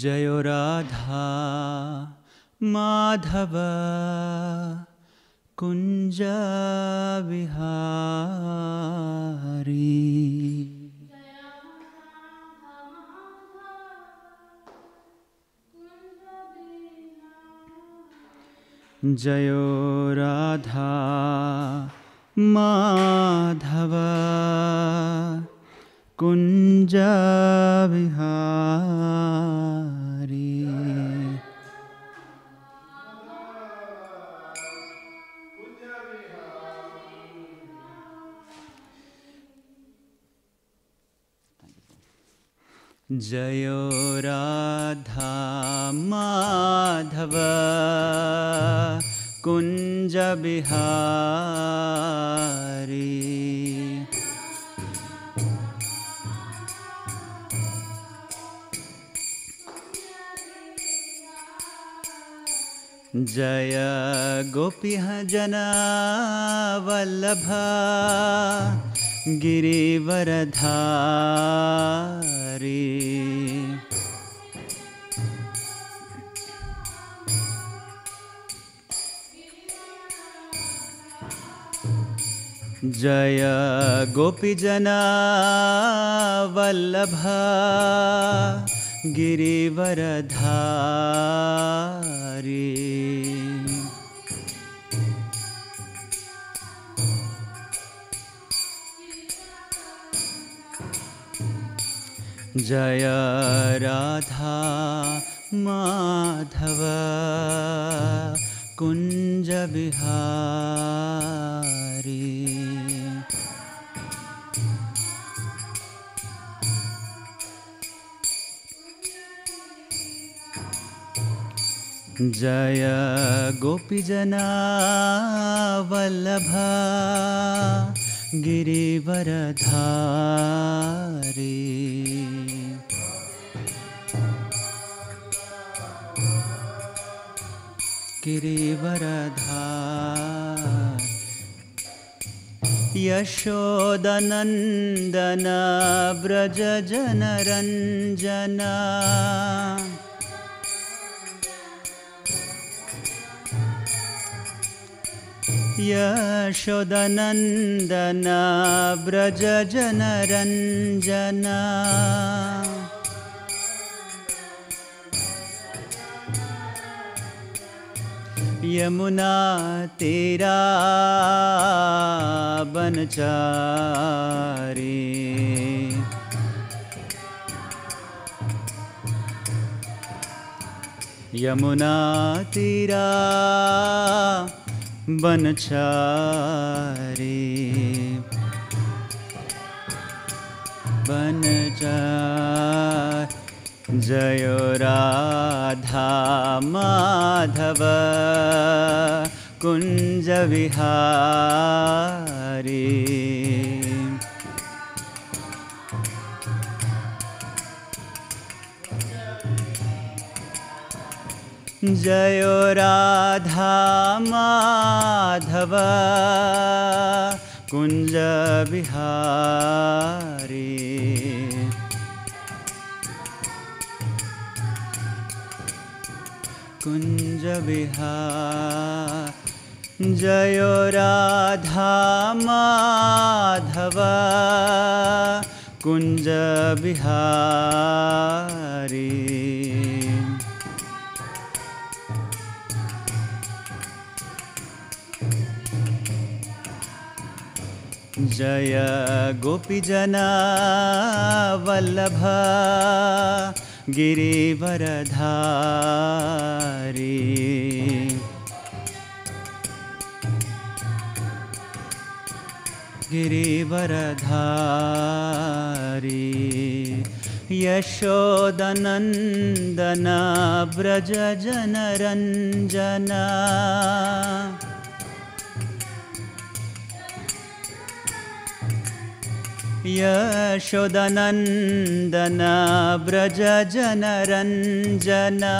जयो राधा माधव कुञ्ज विहारी जयो राधा माधव कुञ्जविहारी जयो राधा माधव कुंज बिहारी जय गोपिः वल्लभ गिरिवरधारी जय गोपीजनावल्लभा गिरिवरधारे जय राधा माधवा कुंज बिहारी जय गोपीजना वल्लभा गिरिवरधारी धा यशोदनन्दन व्रज जनरञ्जना यशोदनन्दना जनरञ्जना यमुना तेरा बनचारे यमुना तेरा बनचारे बनचारे जयो राधा माधव कुञ्जविहारी जयो राधा माधव कुञ्जविहारी कुञ्जविहार जयो राधा माधव कुञ्जविहारी जय गोपीजना वल्लभा गिरिवरधारे गिरिवरधारे यशोदनन्दन व्रज यशोदनन्दन व्रज जनरञ्जना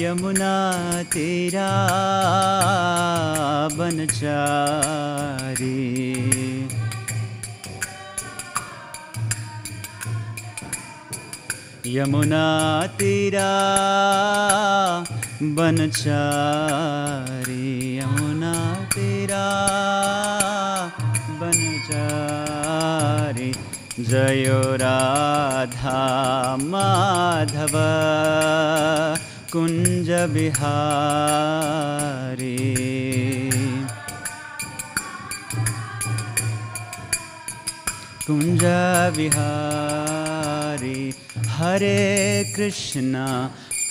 यमुना यमुनातिरा बनचारी यमुना तेरा बनचारी जयो राधा माधव कुंज बिहारी कुंज बिहारी हरे कृष्णा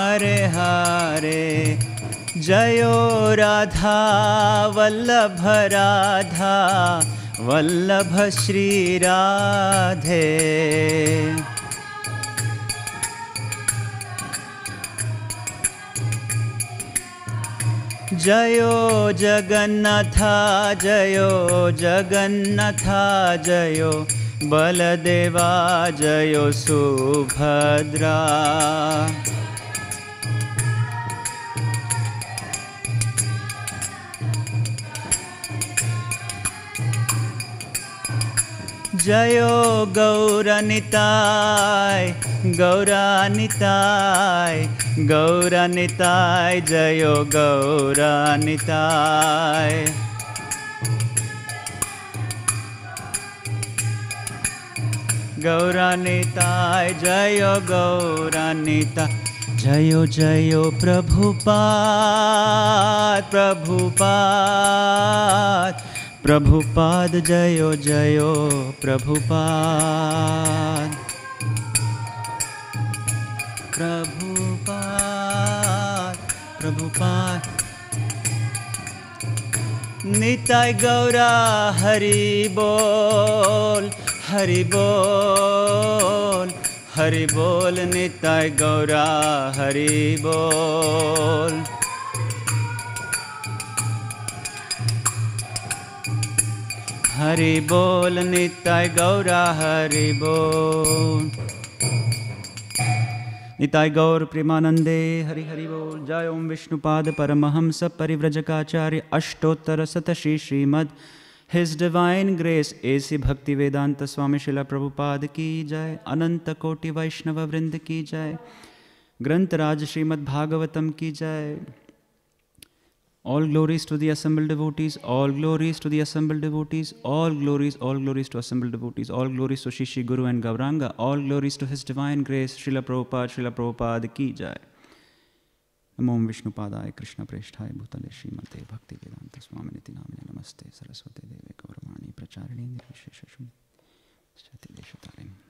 हरे हरे जयो राधा वल्लभ राधा वल्लभ श्री राधे जयो जगन्नाथ जयो जगन्नाथ जयो बलदेवा जयो सुभद्रा जयो गौरनिताय गौरानिताय गौरनिताय जयो गौरनिताय गौरनिताय जयो गौरनिता जयो जयो प्रभु प प्रभुपा प्रभुपाद जयो जयो प्रभुपाद प्रभुपाद प्रभुपाद निताय गौरा हरि बोल हरि बोल हरि बोल निताय गौरा हरि बोल हरि बोल नित्य गौरा हरि बोल निताय गौर प्रेमानंदे हरि हरि बोल जय ओम विष्णुपाद परमहंस परिव्रजकाचार्य अष्टोत्तर शतश्री श्री श्रीमद his divine grace A C Bhakti Vedanta स्वामी शिला प्रभुपाद की जय अनंत कोटि वैष्णव वृंद की जय ग्रंथराज श्रीमद्भागवतम की जय All glories to the assembled devotees, all glories to the assembled devotees, all glories, all glories to assembled devotees, all glories to Shishi Guru and Gauranga, all glories to His Divine Grace, Srila Prabhupada, Srila Prabhupada ki jai. Namo Vishnu Padaya Krishna Bhutale नमोम विष्णुपादाय कृष्णप्रेष्ठाय भूतले श्रीमते भक्तिवेदान्त स्वामिनिति नामिने नमस्ते सरस्वती देवे गौरवाणी प्रचारिणी निर्विशेषशुं सतिदेशतारिणी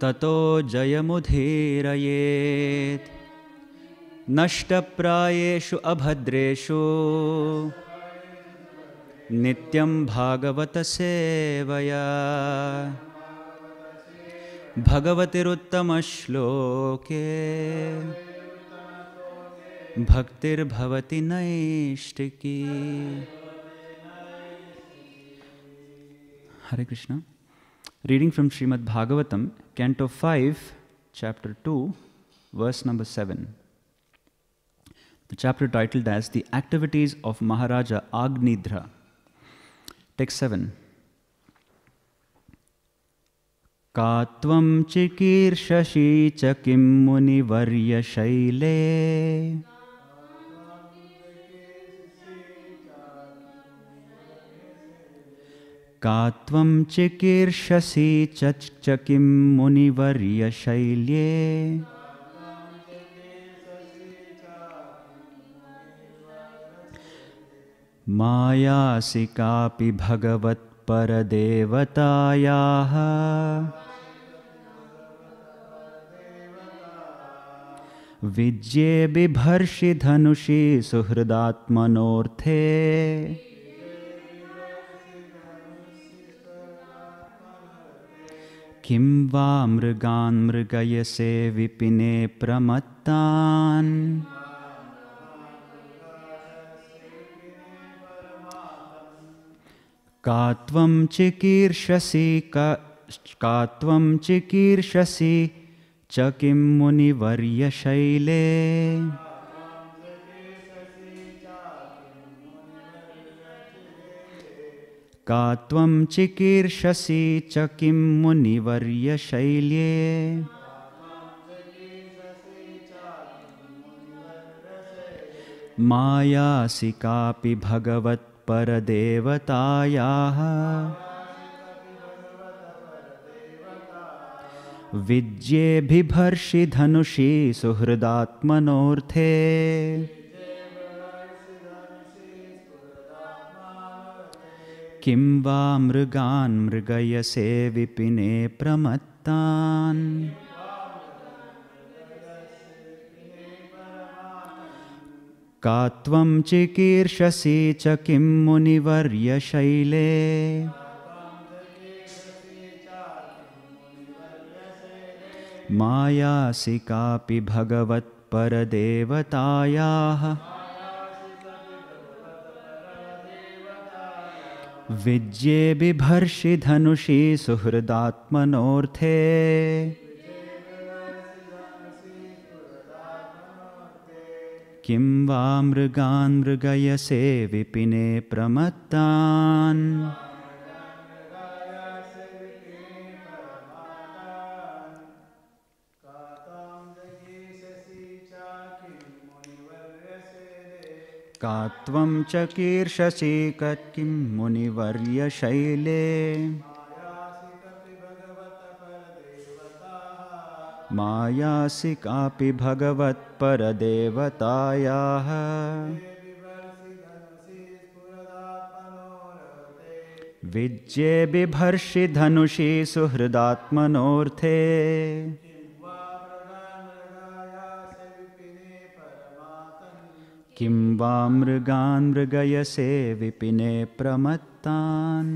ततो जयमुधीरयेत् नष्टप्रायेषु अभद्रेषु नित्यं भागवत सेवया भगवतिरुत्तमश्लोके भक्तिर्भवति नैष्टिकी Krishna reading from Srimad Bhagavatam Canto 5, chapter 2, verse number 7. The chapter titled as The Activities of Maharaja Agnidra. Text 7. का त्वं चिकीर्षसि च किं मुनिवर्यशैले का त्वं चिकीर्षसि चकिं मुनिवर्यशैल्ये मायासि कापि भगवत्परदेवतायाः विद्ये बिभर्षि धनुषि सुहृदात्मनोऽर्थे किं वा मृगान् मृगयसे विपिने प्रमत्तान् का त्वं चिकीर्षसि च किं मुनिवर्यशैले का त्वं चिकीर्षसि च किं मुनिवर्यशैल्ये मायासि कापि भगवत्परदेवतायाः विद्येभिभर्षि सुहृदात्मनोऽर्थे किं वा मृगान् मृगयसे विपिने प्रमत्तान् का त्वं चिकीर्षसि च किं मुनिवर्यशैले मायासि कापि भगवत्परदेवतायाः विज्ये बिभर्षि धनुषि सुहृदात्मनोऽर्थे किं वा मृगान् मृगयसे विपिने प्रमत्तान् का त्वं च कत्किं मुनिवर्यशैले मायासि कापि भगवत्परदेवतायाः विद्ये बिभर्षि धनुषि सुहृदात्मनोऽर्थे किं वा मृगान् मृगयसे विपिने प्रमत्तान्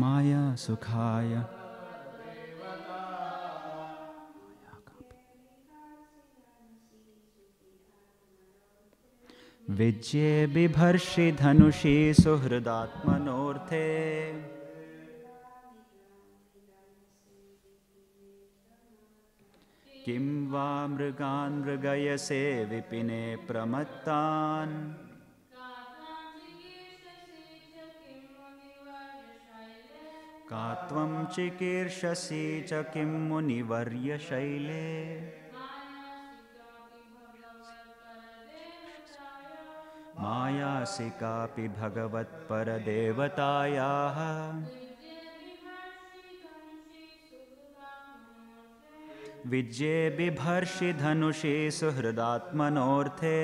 माया सुखाय विज्ये बिभर्षि धनुषि सुहृदात्मनोऽर्थे किं वा मृगान् मृगयसे विपिने प्रमत्तान् का त्वं चिकीर्षसि च किं मुनिवर्यशैले मायासिकापि भगवत्परदेवतायाः विद्ये बिभर्षि धनुषि सुहृदात्मनोऽर्थे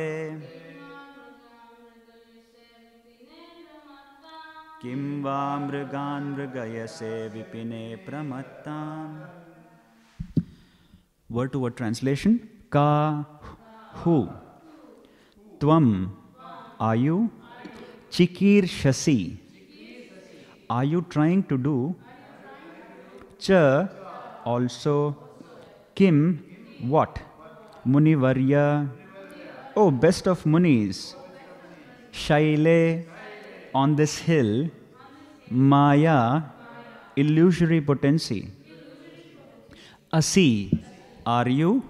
किं वा मृगान् मृगयसे विपिने प्रमत्तां वु व ट्रान्स्लेशन् का हु त्वं Are you Chikir Shasi. Are you trying to do? Cha also. Kim what? Munivarya. Oh, best of Munis. Shaile on this hill. Maya illusory potency. Asi, are you?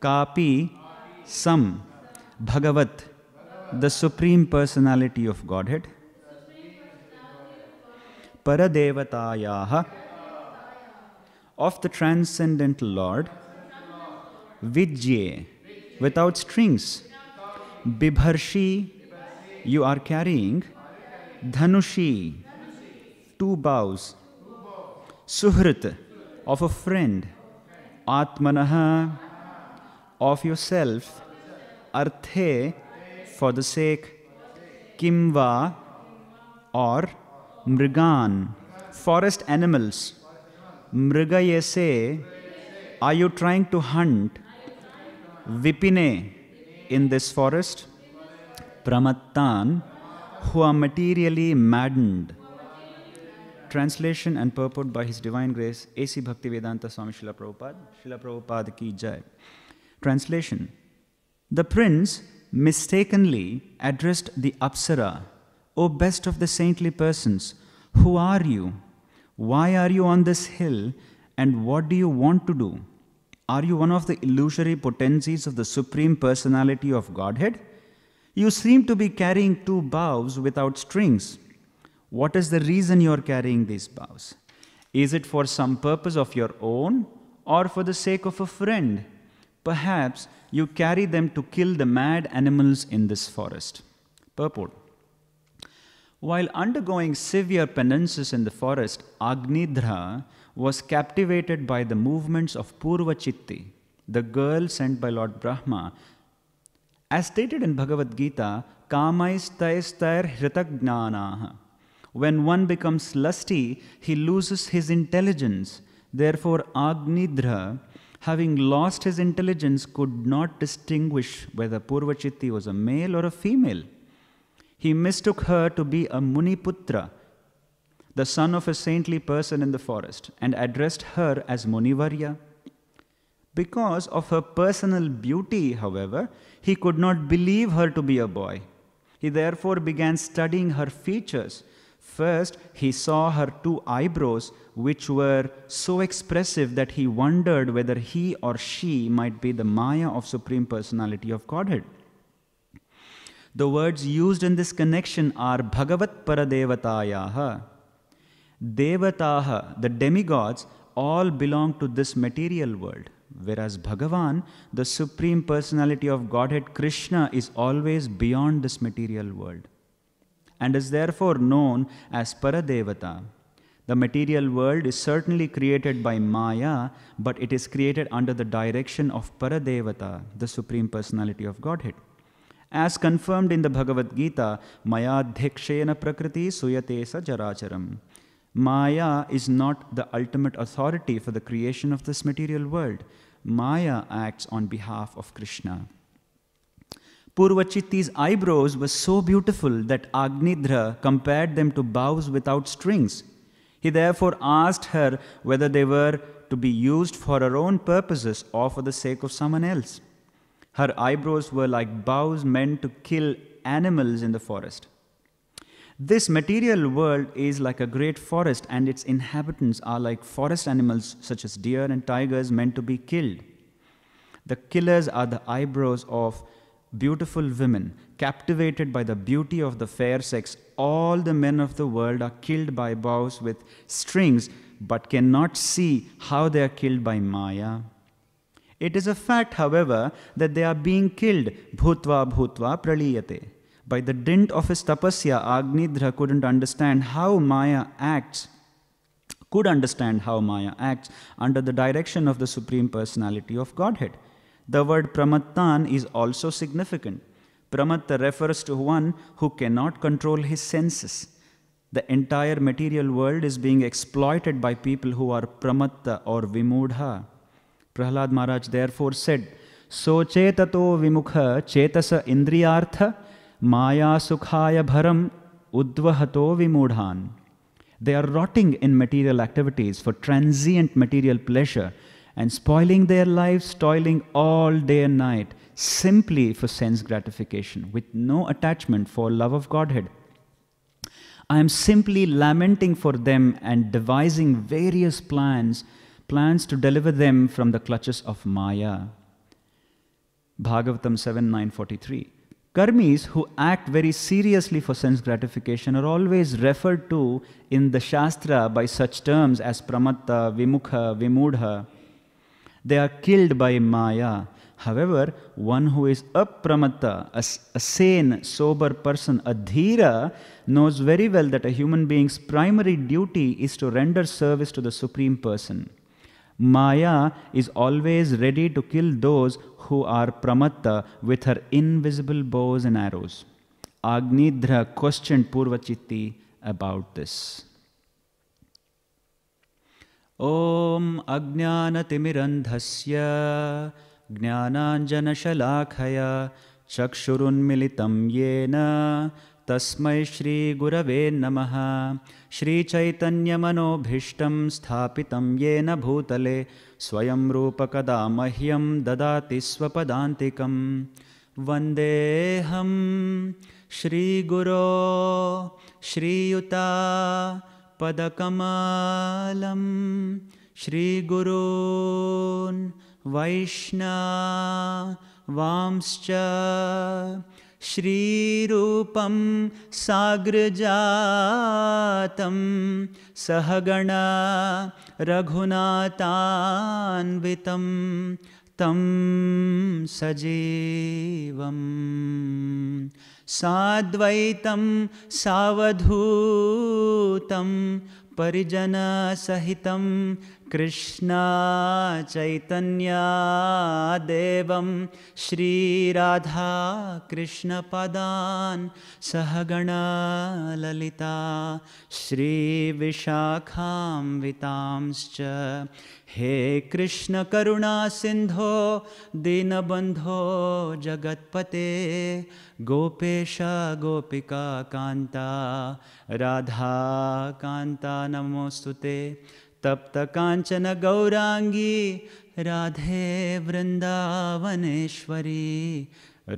Kapi, some. Bhagavat, the Supreme Personality of Godhead, Paradevatayaha, of the Transcendental Lord, Vijye, without strings, Bibharshi, you are carrying, Dhanushi, two bows, Suhrit, of a friend, Atmanaha, of yourself, Arthe, for the sake, kimva or mrigan, forest animals. Mrigayese, are you trying to hunt? Vipine, in this forest? Pramattan, who are materially maddened. Translation and purport by His Divine Grace, A.C. Bhaktivedanta Swami Srila Prabhupada, Srila Prabhupada Ki Jai. Translation The prince mistakenly addressed the Apsara, O best of the saintly persons, who are you? Why are you on this hill? And what do you want to do? Are you one of the illusory potencies of the Supreme Personality of Godhead? You seem to be carrying two bows without strings. What is the reason you are carrying these bows? Is it for some purpose of your own or for the sake of a friend? Perhaps you carry them to kill the mad animals in this forest. Purport While undergoing severe penances in the forest, Agnidra was captivated by the movements of Purvachitti, the girl sent by Lord Brahma. As stated in Bhagavad Gita, Kamaistaistair Hritagnanaha. When one becomes lusty, he loses his intelligence. Therefore, Agnidra having lost his intelligence, could not distinguish whether Purvachitti was a male or a female. He mistook her to be a Muniputra, the son of a saintly person in the forest, and addressed her as Munivarya. Because of her personal beauty, however, he could not believe her to be a boy. He therefore began studying her features First, he saw her two eyebrows, which were so expressive that he wondered whether he or she might be the Maya of Supreme Personality of Godhead. The words used in this connection are Bhagavat Paradevatayaha. Devataha, the demigods, all belong to this material world, whereas Bhagavan, the Supreme Personality of Godhead Krishna, is always beyond this material world and is therefore known as Paradevata. The material world is certainly created by Maya, but it is created under the direction of Paradevata, the Supreme Personality of Godhead. As confirmed in the Bhagavad Gita, Maya Dhikshena Prakriti Suyatesa Jaracharam. Maya is not the ultimate authority for the creation of this material world. Maya acts on behalf of Krishna. Purvachitti's eyebrows were so beautiful that Agnidra compared them to bows without strings. He therefore asked her whether they were to be used for her own purposes or for the sake of someone else. Her eyebrows were like bows meant to kill animals in the forest. This material world is like a great forest, and its inhabitants are like forest animals such as deer and tigers meant to be killed. The killers are the eyebrows of beautiful women, captivated by the beauty of the fair sex, all the men of the world are killed by bows with strings, but cannot see how they are killed by Maya. It is a fact, however, that they are being killed, bhutva bhutva praliyate. By the dint of his tapasya, Agnidra couldn't understand how Maya acts, could understand how Maya acts under the direction of the Supreme Personality of Godhead. The word pramattan is also significant. Pramatta refers to one who cannot control his senses. The entire material world is being exploited by people who are pramatta or vimudha. Prahlad Maharaj therefore said, Sochetato vimukha chetasa indriyartha maya sukhaya bharam udvahato vimudhan. They are rotting in material activities for transient material pleasure and spoiling their lives, toiling all day and night, simply for sense gratification, with no attachment for love of Godhead. I am simply lamenting for them and devising various plans, plans to deliver them from the clutches of Maya. Bhagavatam 7 943. Karmis who act very seriously for sense gratification are always referred to in the Shastra by such terms as pramatta, vimukha, vimudha. They are killed by Maya. However, one who is apramatta, a, a sane, sober person, a dhira, knows very well that a human being's primary duty is to render service to the Supreme Person. Maya is always ready to kill those who are pramata with her invisible bows and arrows. Agnidra questioned Purvachitti about this. ॐ अज्ञानतिमिरन्धस्य ज्ञानाञ्जनशलाखया चक्षुरुन्मिलितं येन तस्मै श्रीगुरवे नमः श्रीचैतन्यमनोभीष्टं स्थापितं येन भूतले स्वयं रूपकदा मह्यं ददाति स्वपदान्तिकं वन्देऽहं श्रीगुरो श्रीयुता पदकमालं श्रीगुरोन् वैष्णा वांश्च श्रीरूपं साग्रजातं सहगण रघुनाथान्वितं तं सजीवम् साद्वैतं सावधूतं परिजनसहितं कृष्णा चैतन्या देवं श्रीराधा ललिता सहगणललिता श्रीविशाखाम् वितांश्च हे कृष्णकरुणासिन्धो दीनबन्धो जगत्पते गोपेश गोपिका कान्ता राधा कान्ता नमोऽस्तु ते तप्त कांचन गौरांगी राधे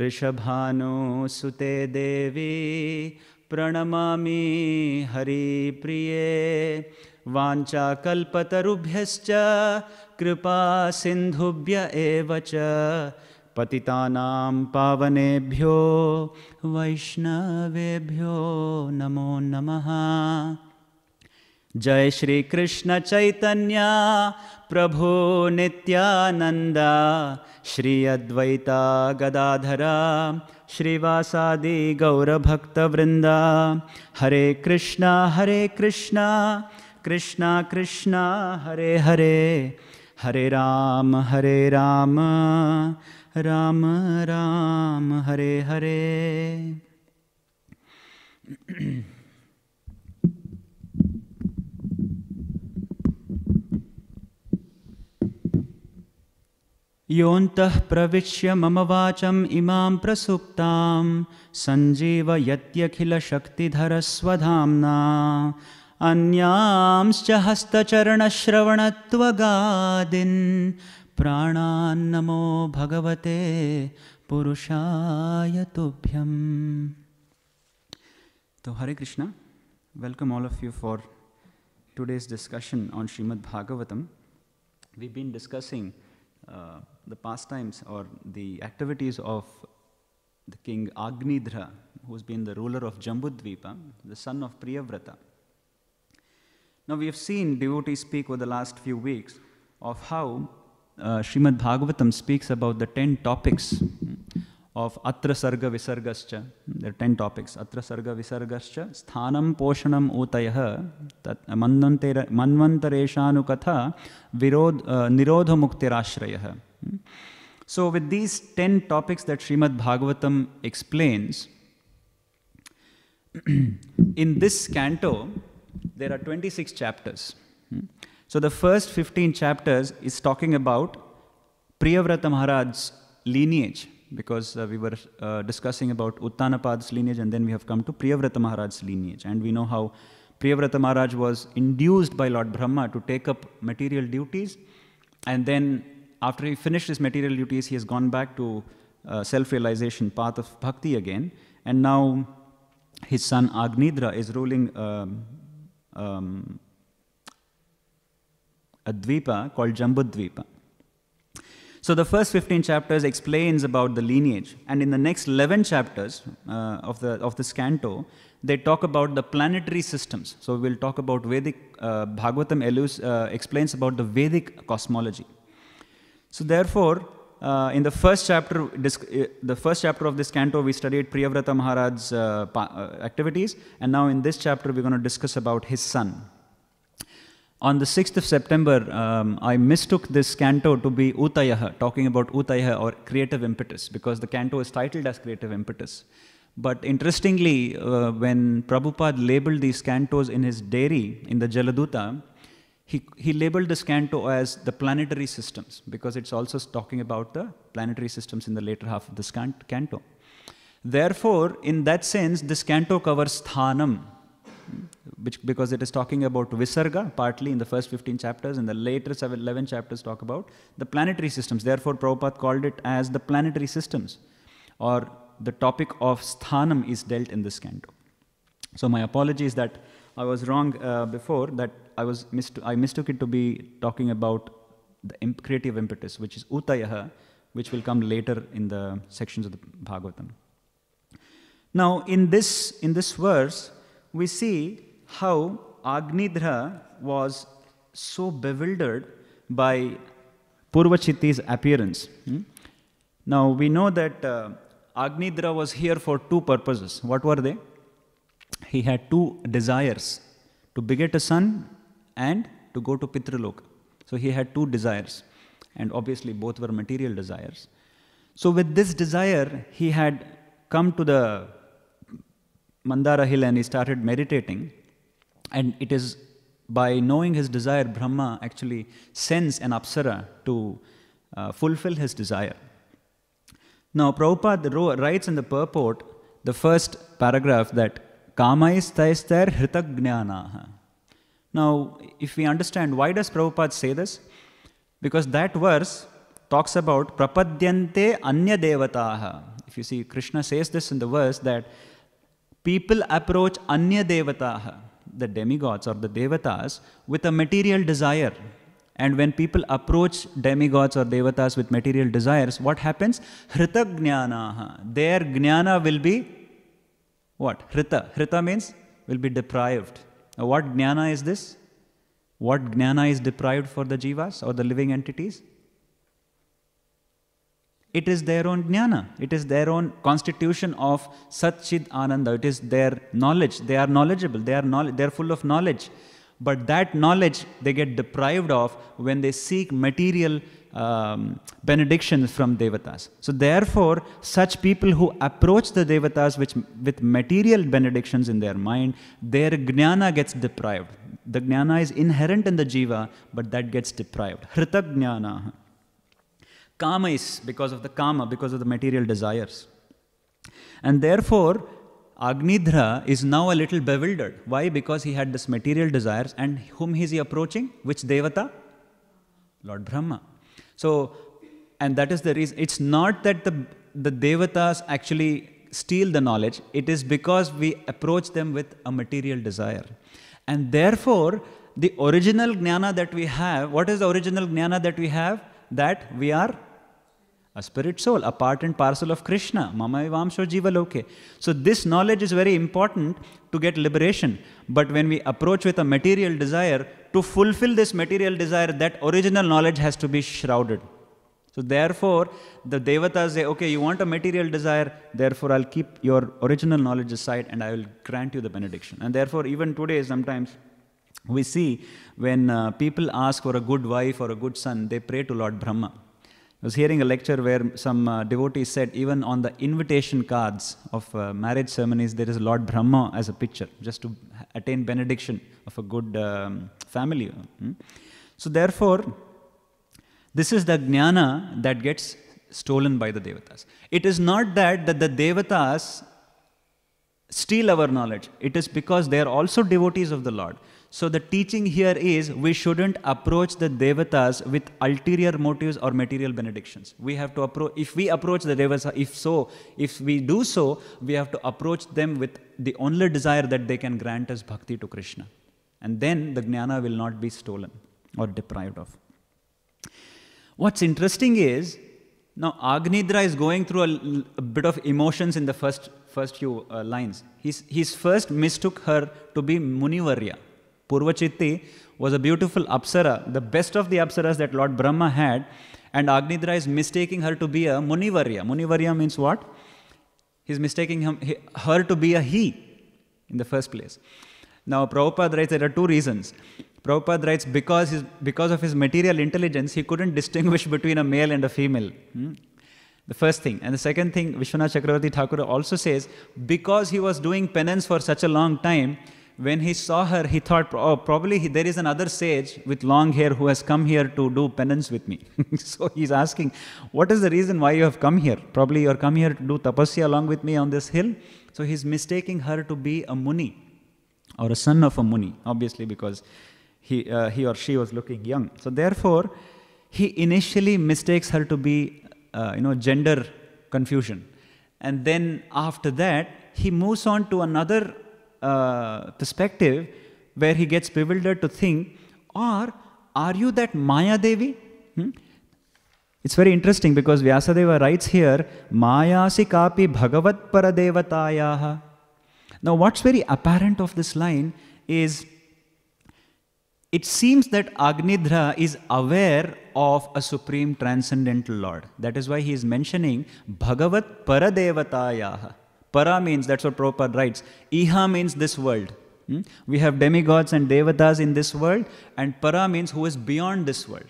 ऋषभानु सुते देवी प्रणमामि हरिप्रिये वाञ्छाकल्पतरुभ्यश्च कृपासिन्धुभ्य कृपा च पति पावनेभ्यो वैष्णवेभ्यो नमो नमः जय श्री कृष्ण चैतन्य प्रभो नित्यानंद श्री अद्वैता गदाधरा श्रीवासादि गौरभक्तवृंदा हरे कृष्णा हरे कृष्णा कृष्णा कृष्णा हरे हरे हरे राम हरे राम राम राम हरे हरे योऽन्तः प्रविश्य मम वाचम् इमां प्रसुप्तां सञ्जीवयत्यखिलशक्तिधरस्वधाम्ना अन्यांश्च हस्तचरणश्रवणत्वगादिन् प्राणान्नमो भगवते पुरुषाय तुभ्यम् Hare Krishna welcome all of you for today's discussion on Srimad Bhagavatam discussing the pastimes or the activities of the king Agnidra, who's been the ruler of Jambudvipa, the son of Priyavrata. Now, we have seen devotees speak over the last few weeks of how uh, Srimad Bhagavatam speaks about the 10 topics of Atra Sarga Visargascha. There are 10 topics. Atra Sarga Visargascha. Sthanam Poshanam Utayah. Manvantareshanukatha virod, uh, Nirodha Muktirashrayah. Hmm. So, with these 10 topics that Srimad Bhagavatam explains, in this canto, there are 26 chapters. Hmm. So, the first 15 chapters is talking about Priyavrata Maharaj's lineage because uh, we were uh, discussing about Uttanapad's lineage and then we have come to Priyavrata Maharaj's lineage. And we know how Priyavrata Maharaj was induced by Lord Brahma to take up material duties. And then after he finished his material duties, he has gone back to uh, self-realization path of bhakti again. And now his son Agnidra is ruling um, um, a dvipa called Jambudvipa. So the first 15 chapters explains about the lineage, and in the next 11 chapters uh, of the of this canto, they talk about the planetary systems. So we'll talk about Vedic. Uh, Bhagavatam uh, explains about the Vedic cosmology. So therefore, uh, in the first chapter, uh, the first chapter of this canto, we studied Priyavrata Maharaj's uh, uh, activities, and now in this chapter, we're going to discuss about his son, on the 6th of September, um, I mistook this canto to be Utayaha, talking about Utayaha or creative impetus, because the canto is titled as creative impetus. But interestingly, uh, when Prabhupada labeled these cantos in his dairy in the Jaladuta, he, he labeled this canto as the planetary systems, because it's also talking about the planetary systems in the later half of this canto. Therefore, in that sense, this canto covers sthanam, which, because it is talking about Visarga partly in the first 15 chapters, and the later 11 chapters talk about the planetary systems. Therefore, Prabhupada called it as the planetary systems, or the topic of sthanam is dealt in this canto. So, my apologies that I was wrong uh, before, that I, was mist- I mistook it to be talking about the imp- creative impetus, which is utayaha, which will come later in the sections of the Bhagavatam. Now, in this, in this verse, we see how Agnidra was so bewildered by Purvachiti's appearance. Hmm? Now we know that uh, Agnidra was here for two purposes. What were they? He had two desires to beget a son and to go to Pitraloka. So he had two desires, and obviously both were material desires. So with this desire, he had come to the Mandara hill and he started meditating. And it is by knowing his desire, Brahma actually sends an apsara to uh, fulfill his desire. Now, Prabhupada writes in the purport, the first paragraph, that Kamaistaister Hritagnanaha. Now, if we understand why does Prabhupada say this? Because that verse talks about prapadyante anya devataha. If you see, Krishna says this in the verse that people approach Anya Devataha, the demigods or the devatas, with a material desire. And when people approach demigods or devatas with material desires, what happens? Hrita Jnanaha. Their Jnana will be what? Hrita. Hrita means will be deprived. Now what Jnana is this? What Jnana is deprived for the jivas or the living entities? It is their own jnana. It is their own constitution of Satchid Ananda. It is their knowledge. They are knowledgeable. They are, knowledge, they are full of knowledge. But that knowledge they get deprived of when they seek material um, benedictions from devatas. So therefore, such people who approach the devatas which, with material benedictions in their mind, their jnana gets deprived. The jnana is inherent in the jiva, but that gets deprived. Hrita jnana. Karma is because of the karma, because of the material desires. And therefore, Agnidra is now a little bewildered. Why? Because he had this material desires, and whom is he approaching? Which devata? Lord Brahma. So, and that is the reason. It's not that the, the devatas actually steal the knowledge, it is because we approach them with a material desire. And therefore, the original jnana that we have, what is the original jnana that we have? That we are a spirit soul, a part and parcel of Krishna, mama vamsho jiva loke. So this knowledge is very important to get liberation. But when we approach with a material desire, to fulfill this material desire, that original knowledge has to be shrouded. So therefore, the devatas say, okay, you want a material desire, therefore I'll keep your original knowledge aside and I will grant you the benediction. And therefore, even today, sometimes we see when uh, people ask for a good wife or a good son, they pray to Lord Brahma. I was hearing a lecture where some uh, devotees said, even on the invitation cards of uh, marriage ceremonies, there is Lord Brahma as a picture, just to attain benediction of a good um, family. Hmm? So, therefore, this is the jnana that gets stolen by the devatas. It is not that, that the devatas steal our knowledge, it is because they are also devotees of the Lord. So the teaching here is we shouldn't approach the devatas with ulterior motives or material benedictions. We have to approach, if we approach the devatas, if so, if we do so, we have to approach them with the only desire that they can grant us bhakti to Krishna. And then the jnana will not be stolen or deprived of. What's interesting is, now Agnidra is going through a, a bit of emotions in the first, first few uh, lines. He's, he's first mistook her to be Munivarya Purvachitti was a beautiful apsara, the best of the apsaras that Lord Brahma had, and Agnidra is mistaking her to be a Munivarya. Munivarya means what? He's mistaking him, he, her to be a he in the first place. Now, Prabhupada writes there are two reasons. Prabhupada writes because, his, because of his material intelligence, he couldn't distinguish between a male and a female. Hmm? The first thing. And the second thing, Vishwanath Chakravarti Thakur also says, because he was doing penance for such a long time, when he saw her, he thought, oh, probably there is another sage with long hair who has come here to do penance with me. so he's asking, what is the reason why you have come here? Probably you are come here to do tapasya along with me on this hill. So he's mistaking her to be a muni or a son of a muni, obviously because he, uh, he or she was looking young. So therefore, he initially mistakes her to be, uh, you know, gender confusion. And then after that, he moves on to another uh, perspective where he gets bewildered to think, or are you that Maya Devi? Hmm? It's very interesting because Vyasadeva writes here, Mayasi kapi bhagavat paradevatayaha. Now, what's very apparent of this line is it seems that Agnidra is aware of a supreme transcendental Lord. That is why he is mentioning Bhagavat Paradevataya. Para means, that's what Prabhupada writes. Iha means this world. Hmm? We have demigods and devatas in this world, and para means who is beyond this world.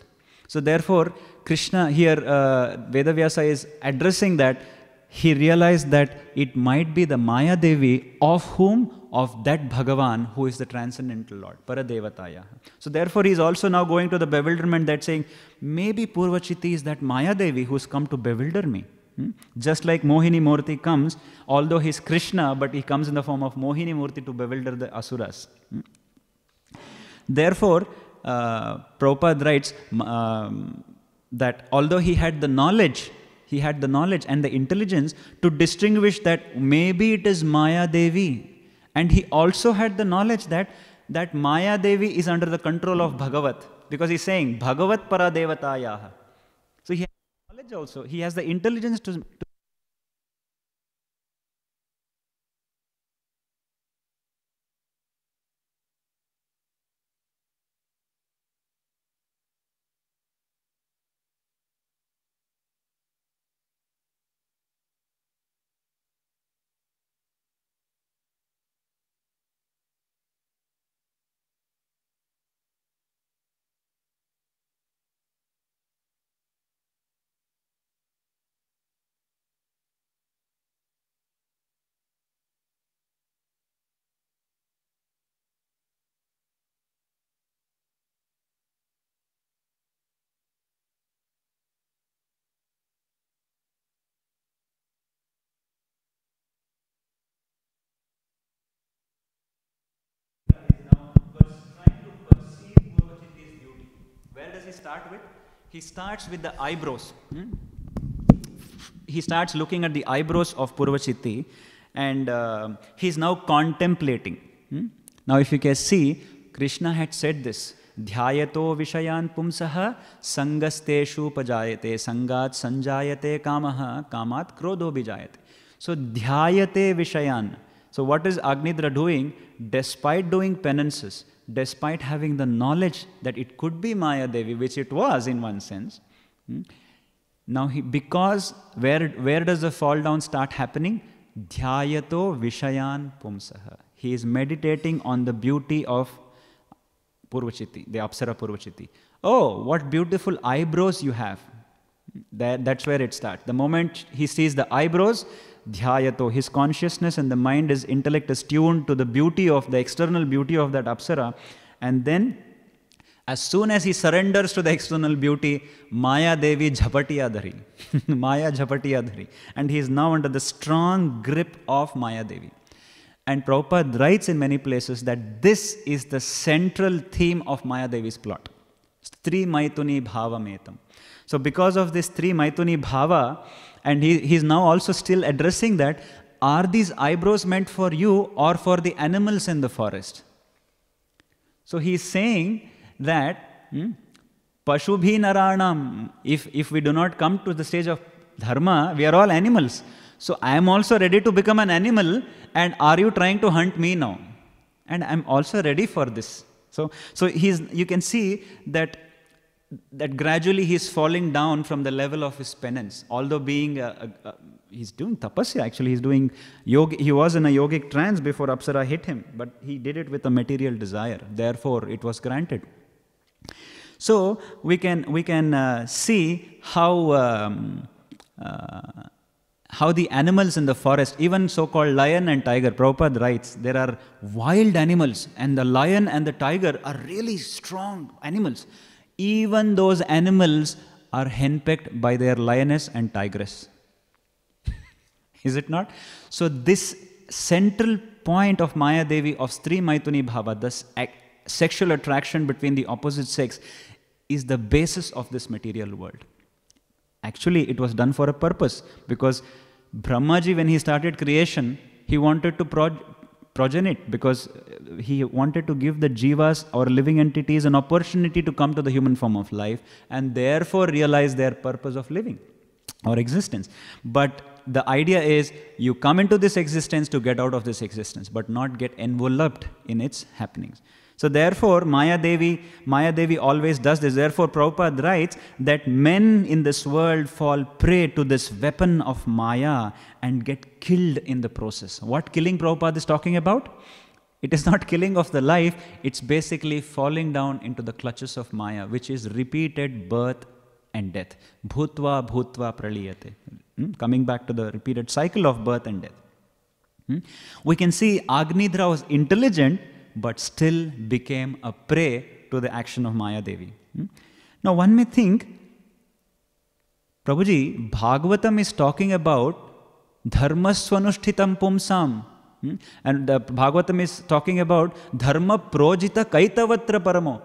So, therefore, Krishna here, uh, Vedavyasa is addressing that he realized that it might be the Maya Devi of whom? Of that Bhagavan who is the transcendental Lord, Paradevataya. So, therefore, he is also now going to the bewilderment that saying, maybe Purvachiti is that Maya Devi who's come to bewilder me. Hmm? Just like Mohini Murthy comes, although he's Krishna, but he comes in the form of Mohini Murthy to bewilder the asuras. Hmm? Therefore, uh, Prabhupada writes um, that although he had the knowledge, he had the knowledge and the intelligence to distinguish that maybe it is Maya Devi. And he also had the knowledge that, that Maya Devi is under the control of Bhagavat. Because he's saying, Bhagavat Para Paradevataya knowledge also. He has the intelligence to, to he start with? He starts with the eyebrows. Hmm? He starts looking at the eyebrows of Purvachitti and uh, he is now contemplating. Hmm? Now, if you can see, Krishna had said this. Dhyayato vishayan pumsaha sangasteshu pajayate sangat sanjayate kamaha kamat krodho bijayate. So, dhyayate vishayan. So, what is Agnideva doing? Despite doing penances, despite having the knowledge that it could be Maya Devi, which it was in one sense. Hmm? Now, he, because where, where does the fall down start happening? Dhyayato Vishayan Pumsaha. He is meditating on the beauty of Purvachiti, the Apsara Purvachiti. Oh, what beautiful eyebrows you have. Hmm, that, that's where it starts. The moment he sees the eyebrows, dhyayato, his consciousness and the mind, his intellect is tuned to the beauty of the external beauty of that apsara. And then, as soon as he surrenders to the external beauty, Maya Devi Jhapatiyadhari, Maya Jhapatiyadhari. And he is now under the strong grip of Maya Devi. And Prabhupada writes in many places that this is the central theme of Maya Devi's plot. Stri Maituni Bhava Metam. So because of this Stri Maituni Bhava, and he, he's now also still addressing that are these eyebrows meant for you or for the animals in the forest? So he's saying that hmm, Pashubhi Naranam, if, if we do not come to the stage of Dharma, we are all animals. So I am also ready to become an animal, and are you trying to hunt me now? And I'm also ready for this. So, so he's, you can see that that gradually he's falling down from the level of his penance. Although being, a, a, a, he's doing tapasya actually, he's doing yoga, he was in a yogic trance before Apsara hit him, but he did it with a material desire. Therefore, it was granted. So we can, we can uh, see how, um, uh, how the animals in the forest, even so called lion and tiger, Prabhupada writes, there are wild animals, and the lion and the tiger are really strong animals even those animals are henpecked by their lioness and tigress. Is it not? So this central point of Maya Devi of Sri Maituni Bhava, this sexual attraction between the opposite sex, is the basis of this material world. Actually, it was done for a purpose because Brahmaji, when he started creation, he wanted to progenit because uh, he wanted to give the jivas or living entities an opportunity to come to the human form of life and therefore realize their purpose of living or existence. But the idea is you come into this existence to get out of this existence, but not get enveloped in its happenings. So therefore, Maya Devi, Maya Devi always does this. Therefore, Prabhupada writes that men in this world fall prey to this weapon of Maya and get killed in the process. What killing Prabhupada is talking about? It is not killing of the life, it's basically falling down into the clutches of Maya, which is repeated birth and death. Bhutva bhutva praliyate. Hmm? Coming back to the repeated cycle of birth and death. Hmm? We can see Agnidra was intelligent but still became a prey to the action of Maya Devi. Hmm? Now, one may think, Prabhuji, Bhagavatam is talking about dharma swanushtitam pumsam. Hmm? And the Bhagavatam is talking about dharma projita kaitavatra paramo.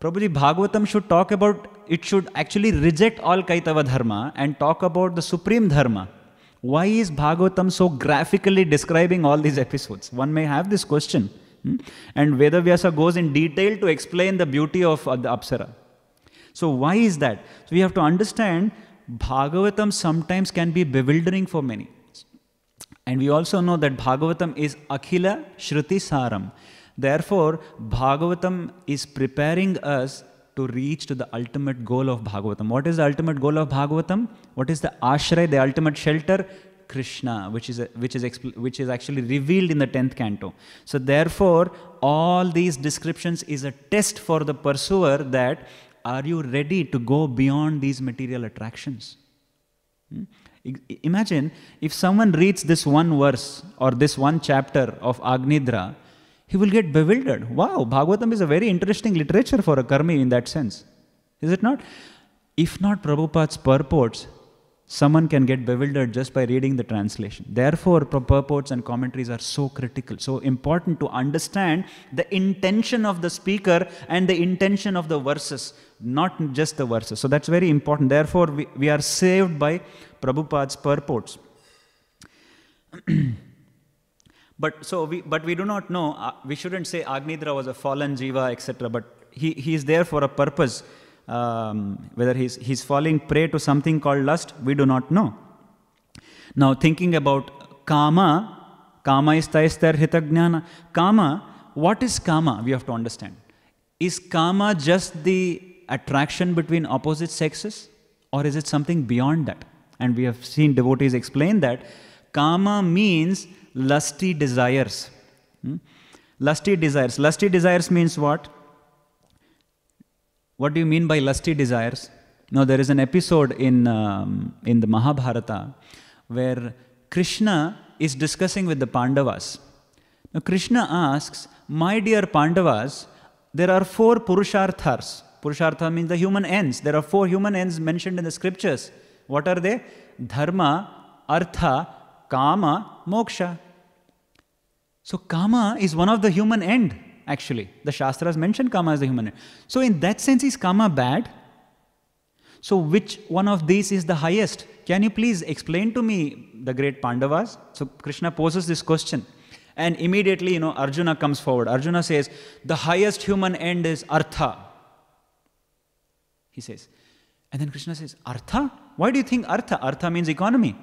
Prabhuji, Bhagavatam should talk about, it should actually reject all kaitava dharma and talk about the supreme dharma. Why is Bhagavatam so graphically describing all these episodes? One may have this question. Hmm? And Vedavyasa goes in detail to explain the beauty of uh, the Apsara. So, why is that? So, we have to understand Bhagavatam sometimes can be bewildering for many. And we also know that Bhagavatam is Akhila Shruti Saram. Therefore, Bhagavatam is preparing us to reach to the ultimate goal of Bhagavatam. What is the ultimate goal of Bhagavatam? What is the ashray, the ultimate shelter? Krishna, which is, a, which, is expl- which is actually revealed in the 10th canto. So, therefore, all these descriptions is a test for the pursuer that are you ready to go beyond these material attractions? Hmm? Imagine if someone reads this one verse or this one chapter of Agnidra, he will get bewildered. Wow, Bhagavatam is a very interesting literature for a karmi in that sense. Is it not? If not Prabhupada's purports, someone can get bewildered just by reading the translation. Therefore, purports and commentaries are so critical, so important to understand the intention of the speaker and the intention of the verses, not just the verses. So that's very important. Therefore, we, we are saved by Prabhupada's purports. but so we but we do not know uh, we shouldn't say agnidra was a fallen jiva etc but he, he is there for a purpose um, whether he's, he's falling prey to something called lust, we do not know. Now, thinking about Kama, Kama is Taister Hitagnana. Kama, what is Kama? We have to understand. Is Kama just the attraction between opposite sexes, or is it something beyond that? And we have seen devotees explain that Kama means lusty desires. Hmm? Lusty desires. Lusty desires means what? What do you mean by lusty desires? Now, there is an episode in, um, in the Mahabharata where Krishna is discussing with the Pandavas. Now, Krishna asks, My dear Pandavas, there are four Purusharthas. purusharthas means the human ends. There are four human ends mentioned in the scriptures. What are they? Dharma, Artha, Kama, Moksha. So, Kama is one of the human ends." actually. The Shastras mention karma as the human end. So, in that sense, is karma bad? So, which one of these is the highest? Can you please explain to me the great Pandavas? So, Krishna poses this question. And immediately, you know, Arjuna comes forward. Arjuna says, The highest human end is Artha. He says. And then Krishna says, Artha? Why do you think Artha? Artha means economy.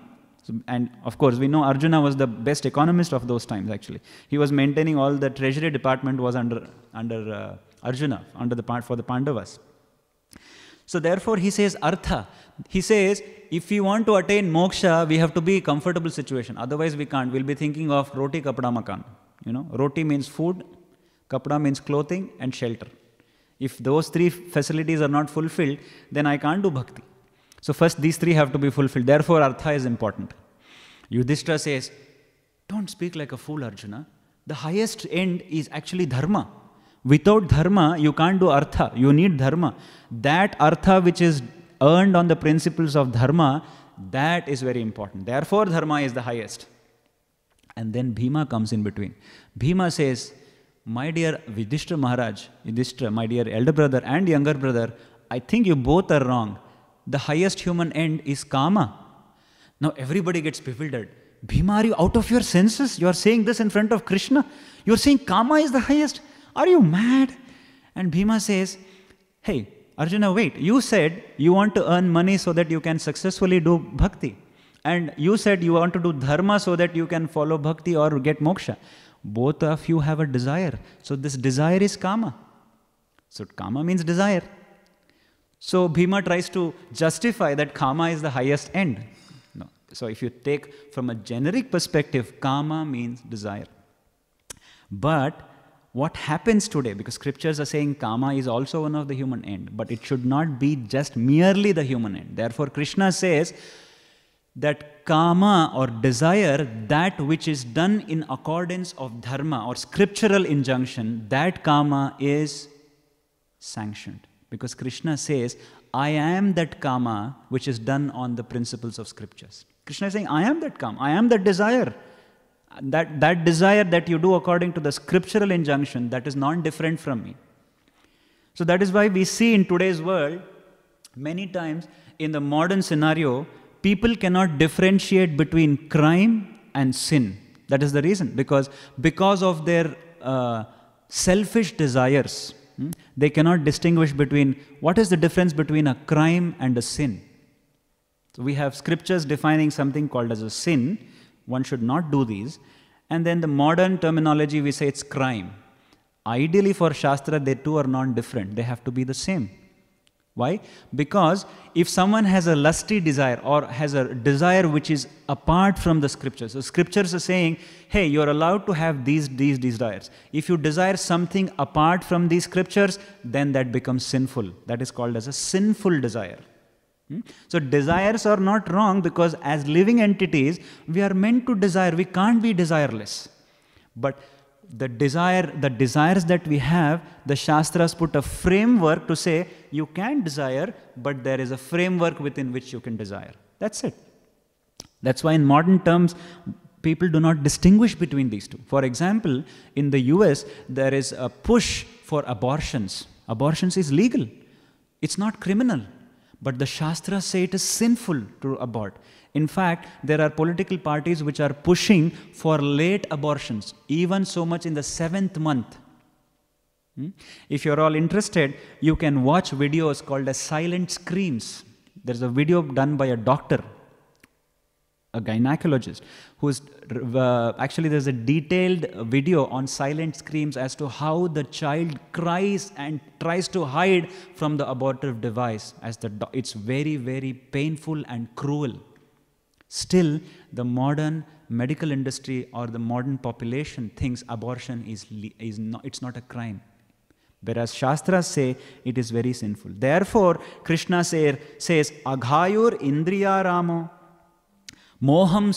So, and of course, we know Arjuna was the best economist of those times, actually. He was maintaining all the treasury department was under, under uh, Arjuna, under the part for the Pandavas. So therefore, he says artha. He says, if we want to attain moksha, we have to be comfortable situation. Otherwise, we can't. We'll be thinking of roti kapda makan. You know, roti means food, kapda means clothing and shelter. If those three facilities are not fulfilled, then I can't do bhakti. So first these three have to be fulfilled. Therefore, artha is important. Yudhishthira says, Don't speak like a fool, Arjuna. The highest end is actually dharma. Without dharma, you can't do artha. You need dharma. That artha which is earned on the principles of dharma, that is very important. Therefore, dharma is the highest. And then Bhima comes in between. Bhima says, My dear Yudhishthira Maharaj, Yudhishthira, my dear elder brother and younger brother, I think you both are wrong the highest human end is karma. Now everybody gets bewildered. Bhima, are you out of your senses? You are saying this in front of Krishna. You are saying karma is the highest. Are you mad? And Bhima says, Hey, Arjuna, wait. You said you want to earn money so that you can successfully do bhakti. And you said you want to do dharma so that you can follow bhakti or get moksha. Both of you have a desire. So this desire is karma. So karma means desire. So Bhima tries to justify that karma is the highest end. No. So if you take from a generic perspective, karma means desire. But what happens today, because scriptures are saying karma is also one of the human end, but it should not be just merely the human end. Therefore, Krishna says that karma or desire, that which is done in accordance of dharma or scriptural injunction, that karma is sanctioned. Because Krishna says, I am that karma which is done on the principles of scriptures. Krishna is saying, I am that karma, I am that desire. That, that desire that you do according to the scriptural injunction, that is non different from me. So that is why we see in today's world, many times in the modern scenario, people cannot differentiate between crime and sin. That is the reason, because because of their uh, selfish desires, Hmm? They cannot distinguish between what is the difference between a crime and a sin. So we have scriptures defining something called as a sin. One should not do these. And then the modern terminology, we say it's crime. Ideally, for Shastra, they two are non different. They have to be the same. Why? Because if someone has a lusty desire or has a desire which is apart from the scriptures, so scriptures are saying, hey, you're allowed to have these, these, these desires. If you desire something apart from these scriptures, then that becomes sinful. That is called as a sinful desire. Hmm? So desires are not wrong because as living entities, we are meant to desire. We can't be desireless. But the desire the desires that we have the shastras put a framework to say you can desire but there is a framework within which you can desire that's it that's why in modern terms people do not distinguish between these two for example in the us there is a push for abortions abortions is legal it's not criminal but the shastras say it is sinful to abort in fact, there are political parties which are pushing for late abortions, even so much in the seventh month. Hmm? If you're all interested, you can watch videos called as silent screams. There's a video done by a doctor, a gynecologist, who's uh, actually there's a detailed video on silent screams as to how the child cries and tries to hide from the abortive device. As the it's very very painful and cruel. Still, the modern medical industry or the modern population thinks abortion is, is not, it's not a crime. Whereas Shastras say it is very sinful. Therefore, Krishna say, says, Aghayur Indriya Ramo Moham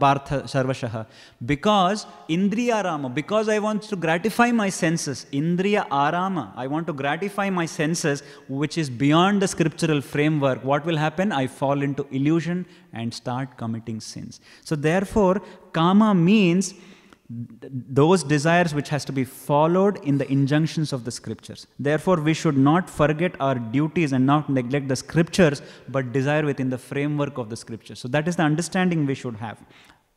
partha sarvashaha. Because indriya rama, because I want to gratify my senses, indriya arama, I want to gratify my senses, which is beyond the scriptural framework. What will happen? I fall into illusion and start committing sins. So therefore, kama means those desires which has to be followed in the injunctions of the scriptures therefore we should not forget our duties and not neglect the scriptures but desire within the framework of the scriptures so that is the understanding we should have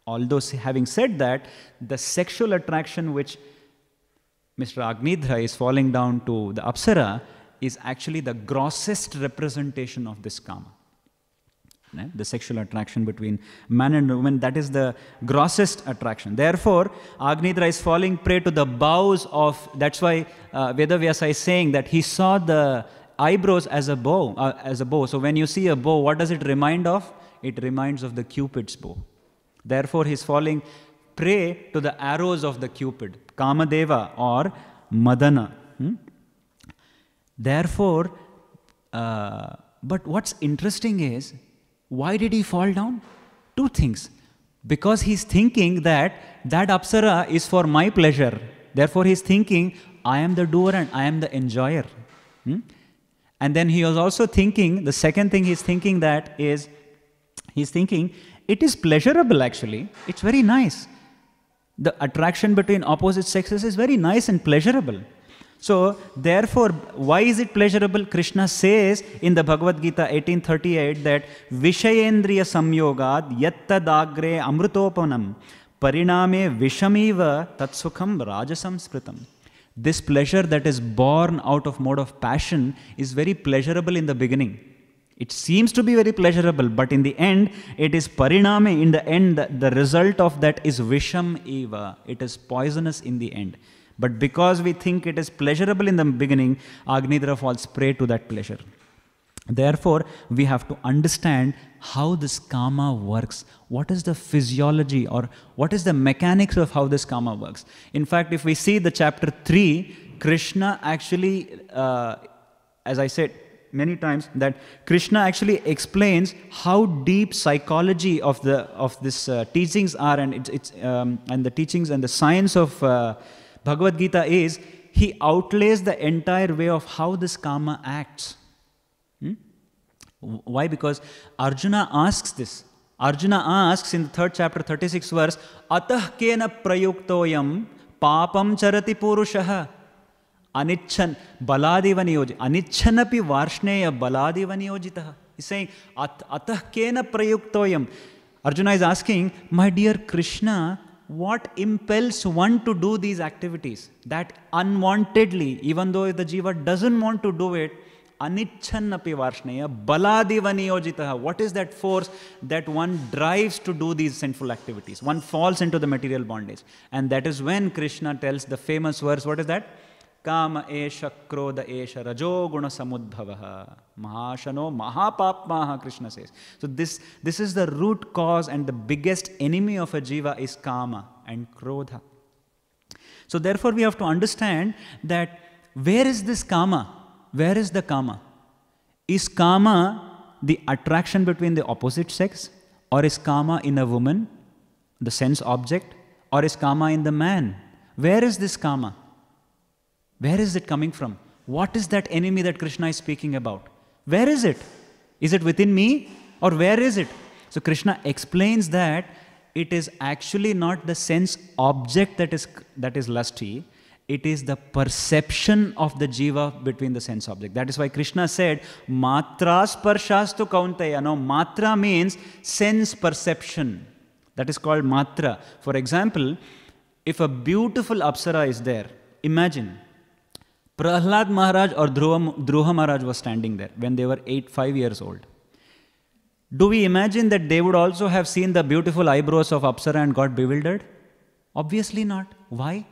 although having said that the sexual attraction which mr agnidra is falling down to the apsara is actually the grossest representation of this karma the sexual attraction between man and woman, that is the grossest attraction. Therefore, Agnidra is falling prey to the bows of, that's why uh, Vedavyasa is saying that he saw the eyebrows as a bow, uh, as a bow. So when you see a bow, what does it remind of? It reminds of the Cupid's bow. Therefore, he's falling prey to the arrows of the Cupid, Kamadeva or Madana. Hmm? Therefore, uh, but what's interesting is why did he fall down? Two things. Because he's thinking that that apsara is for my pleasure. Therefore, he's thinking, I am the doer and I am the enjoyer. Hmm? And then he was also thinking, the second thing he's thinking that is, he's thinking, it is pleasurable actually. It's very nice. The attraction between opposite sexes is very nice and pleasurable. So therefore, why is it pleasurable? Krishna says in the Bhagavad Gita 1838 that Vishayendriya samyogad yattadagre amrutopanam pariname vishamiva tatsukham rajasamskritam. This pleasure that is born out of mode of passion is very pleasurable in the beginning. It seems to be very pleasurable, but in the end, it is pariname. In the end, the result of that is visham eva. It is poisonous in the end. But because we think it is pleasurable in the beginning, Agnidra falls prey to that pleasure. Therefore, we have to understand how this karma works. What is the physiology or what is the mechanics of how this karma works? In fact, if we see the chapter 3, Krishna actually, uh, as I said many times, that Krishna actually explains how deep psychology of the of this uh, teachings are, and it's, it's um, and the teachings and the science of uh, Bhagavad Gita is he outlays the entire way of how this karma acts. Hmm? Why? Because Arjuna asks this. Arjuna asks in the third chapter, 36 verse, Atah kena prayuktoyam papam charati purushaha anichhan baladiva niyoji anichhanapi varshneya baladiva niyojitah. He's saying, Atah kena prayuktoyam. Arjuna is asking, my dear Krishna, what impels one to do these activities that unwantedly, even though the jiva doesn't want to do it, anichhannapi varshneya baladiva niyojitaha. What is that force that one drives to do these sinful activities? One falls into the material bondage. And that is when Krishna tells the famous verse, what is that? ಕಾಮ ಏಷ ಕ್ರೋಧ ಏಷ ರಜೋಗುಣ ಸಮುದ್ಭವ ಮಹಾಶನೋ ಮಹಾಪಾಪ್ಮಾ Krishna says so this this is the root cause and the biggest enemy of a jiva is kama and krodha so therefore we have to understand that where is this kama where is the kama is kama the attraction between the opposite sex or is kama in a woman the sense object or is kama in the man where is this ಕಾಮ where is it coming from? What is that enemy that Krishna is speaking about? Where is it? Is it within me or where is it? So Krishna explains that it is actually not the sense object that is, that is lusty, it is the perception of the jiva between the sense object. That is why Krishna said, "Matras parshastu kaunteya. Now, matra means sense perception. That is called matra. For example, if a beautiful apsara is there, imagine Prahlad Maharaj or Dhruva, Dhruva Maharaj was standing there when they were 8, 5 years old. Do we imagine that they would also have seen the beautiful eyebrows of Apsara and got bewildered? Obviously not. Why?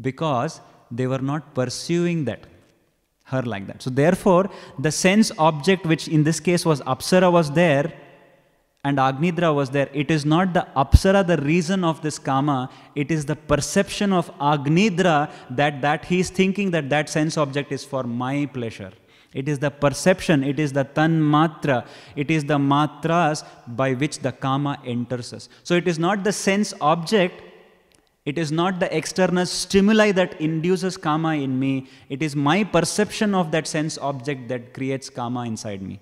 Because they were not pursuing that, her like that. So, therefore, the sense object, which in this case was Apsara, was there and Agnidra was there, it is not the Apsara the reason of this karma, it is the perception of Agnidra that, that he is thinking that that sense object is for my pleasure. It is the perception, it is the tanmatra, it is the matras by which the karma enters us. So it is not the sense object, it is not the external stimuli that induces karma in me, it is my perception of that sense object that creates karma inside me.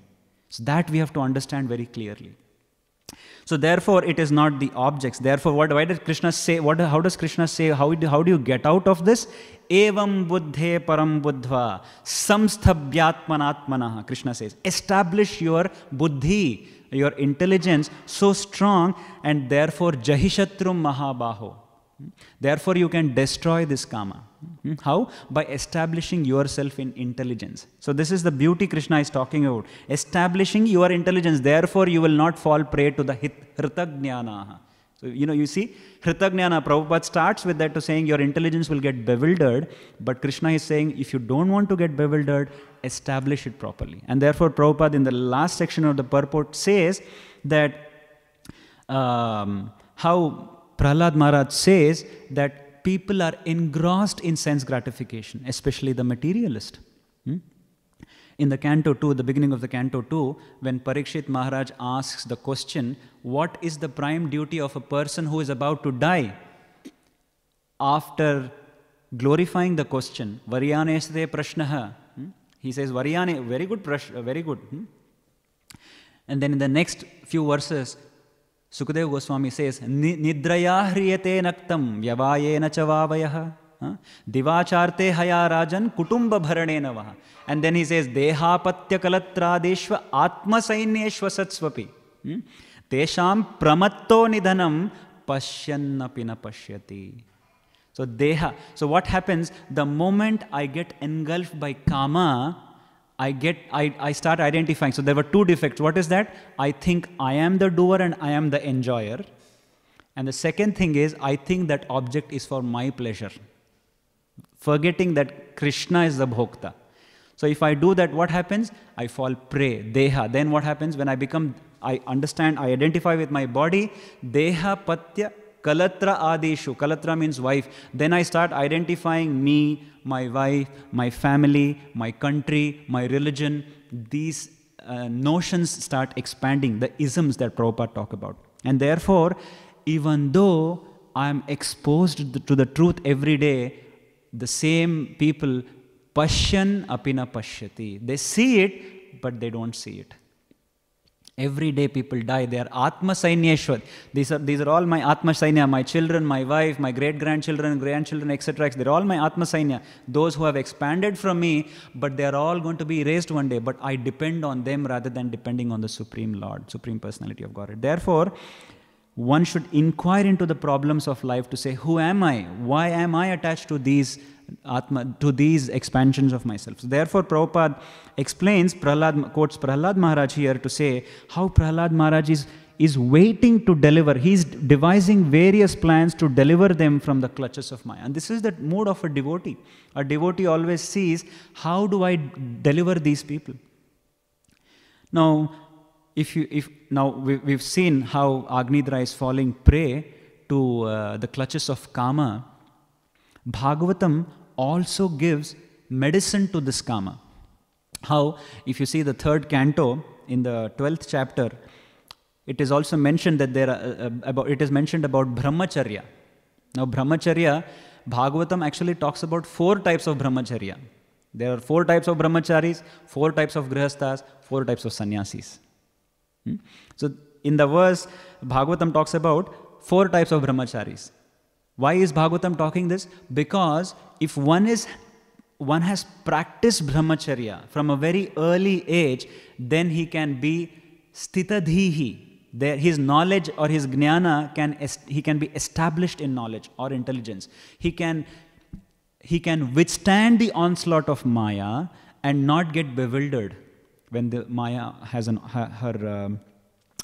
So that we have to understand very clearly. So therefore, it is not the objects. Therefore, what, why does Krishna say, what, how does Krishna say, how do, how do you get out of this? Evam buddhe param buddhva samstabhyatmanatmana, Krishna says. Establish your buddhi, your intelligence so strong and therefore jahishatrum mahabaho. Therefore, you can destroy this karma. How? By establishing yourself in intelligence. So, this is the beauty Krishna is talking about. Establishing your intelligence. Therefore, you will not fall prey to the hritagnyana. So, you know, you see, hritagnyana, Prabhupada starts with that to saying your intelligence will get bewildered. But Krishna is saying if you don't want to get bewildered, establish it properly. And therefore, Prabhupada in the last section of the purport says that um, how Prahlad Maharaj says that people are engrossed in sense gratification, especially the materialist. Hmm? In the canto 2, the beginning of the canto 2, when Parikshit Maharaj asks the question, What is the prime duty of a person who is about to die? After glorifying the question, Varyaneste Prashnaha, hmm? he says, Varyane, very good, prash, very good. Hmm? And then in the next few verses, Sukhdev Goswami Goswami निद्रया ह्रियते नक्तम naktam vyavayena chavavayaha. दिवाचार्ते हया राजन कुटुंब भरणे न नवः एंड देन ही सेज देहापत्य कलत्रादेश्व आत्मसैन्येश्व सत्स्वपि तेषां प्रमत्तो निधनम पश्यन्नपि न पश्यति so deha so what happens the moment I get engulf by kama I get, I, I start identifying. So there were two defects. What is that? I think I am the doer and I am the enjoyer. And the second thing is, I think that object is for my pleasure, forgetting that Krishna is the bhokta. So if I do that, what happens? I fall prey, deha. Then what happens when I become, I understand, I identify with my body, deha patya Kalatra Adeshu. Kalatra means wife. Then I start identifying me, my wife, my family, my country, my religion. These uh, notions start expanding, the isms that Prabhupada talk about. And therefore, even though I'm exposed to the truth every day, the same people, Pashyan apina pashyati. They see it, but they don't see it. Every day people die. They are Atma Sainyeshwar. These are, these are all my Atma Sainya, my children, my wife, my great grandchildren, grandchildren, etc. They're all my Atma Sainya. Those who have expanded from me, but they are all going to be erased one day. But I depend on them rather than depending on the Supreme Lord, Supreme Personality of Godhead. Therefore, one should inquire into the problems of life to say, Who am I? Why am I attached to these Atma, to these expansions of myself. So therefore, Prabhupada explains, Prahlad, quotes Prahlad Maharaj here to say how Prahlad Maharaj is, is waiting to deliver. He's devising various plans to deliver them from the clutches of Maya. And this is the mood of a devotee. A devotee always sees, how do I deliver these people? Now, if you, if, now we, we've seen how Agnidra is falling prey to uh, the clutches of karma Bhagavatam also gives medicine to this karma. How, if you see the third canto in the 12th chapter, it is also mentioned that there are, uh, uh, about, it is mentioned about brahmacharya. Now, brahmacharya, Bhagavatam actually talks about four types of brahmacharya. There are four types of brahmacharis, four types of grihasthas, four types of sannyasis. Hmm? So, in the verse, Bhagavatam talks about four types of brahmacharis. Why is Bhagavatam talking this? Because if one is one has practiced brahmacharya from a very early age, then he can be sthitadhihi. There, his knowledge or his jnana can he can be established in knowledge or intelligence. He can he can withstand the onslaught of Maya and not get bewildered when the Maya has an, her her, um,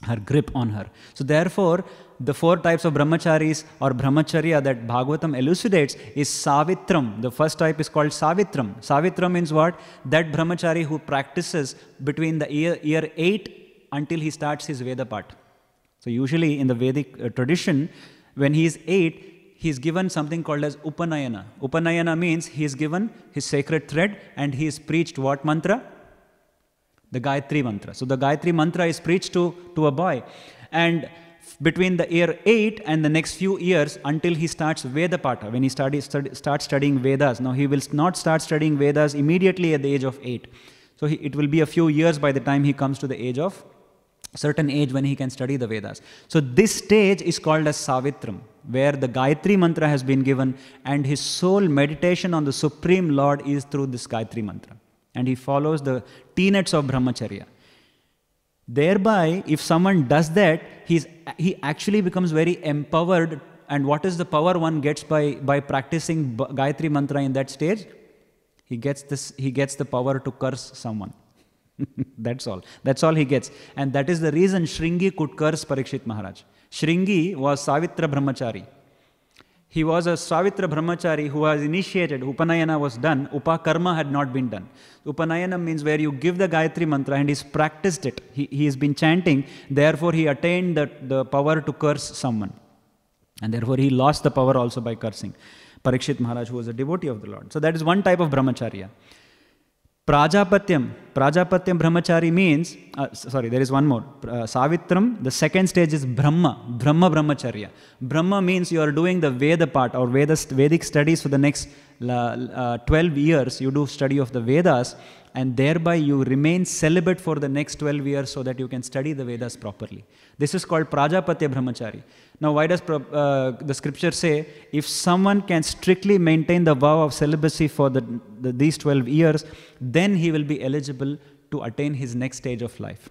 her grip on her. So therefore, the four types of brahmacharis or brahmacharya that Bhagavatam elucidates is savitram. The first type is called savitram. Savitram means what? That brahmachari who practices between the year, year 8 until he starts his Veda part. So, usually in the Vedic uh, tradition, when he is 8, he is given something called as upanayana. Upanayana means he is given his sacred thread and he is preached what mantra? The Gayatri mantra. So, the Gayatri mantra is preached to, to a boy. And between the year 8 and the next few years until he starts Veda Pata, when he study, starts studying Vedas. Now, he will not start studying Vedas immediately at the age of 8. So, he, it will be a few years by the time he comes to the age of certain age when he can study the Vedas. So, this stage is called as Savitram, where the Gayatri Mantra has been given and his sole meditation on the Supreme Lord is through this Gayatri Mantra. And he follows the tenets of Brahmacharya. Thereby, if someone does that, he's, he actually becomes very empowered. And what is the power one gets by, by practicing Gayatri Mantra in that stage? He gets, this, he gets the power to curse someone. That's all. That's all he gets. And that is the reason Shringi could curse Parikshit Maharaj. Shringi was Savitra Brahmachari. He was a Savitra Brahmachari who was initiated. Upanayana was done. Upakarma had not been done. Upanayana means where you give the Gayatri mantra and he's practiced it. He, he has been chanting. Therefore, he attained the, the power to curse someone. And therefore, he lost the power also by cursing. Parikshit Maharaj, who was a devotee of the Lord. So, that is one type of Brahmacharya. Prajapatyam. Prajapatyam Brahmachari means, uh, sorry, there is one more. Uh, Savitram, the second stage is Brahma, Brahma Brahmacharya. Brahma means you are doing the Veda part or Vedas, Vedic studies for the next uh, 12 years. You do study of the Vedas and thereby you remain celibate for the next 12 years so that you can study the Vedas properly. This is called Prajapatya Brahmachari. Now, why does uh, the scripture say if someone can strictly maintain the vow of celibacy for the, the, these 12 years, then he will be eligible to attain his next stage of life?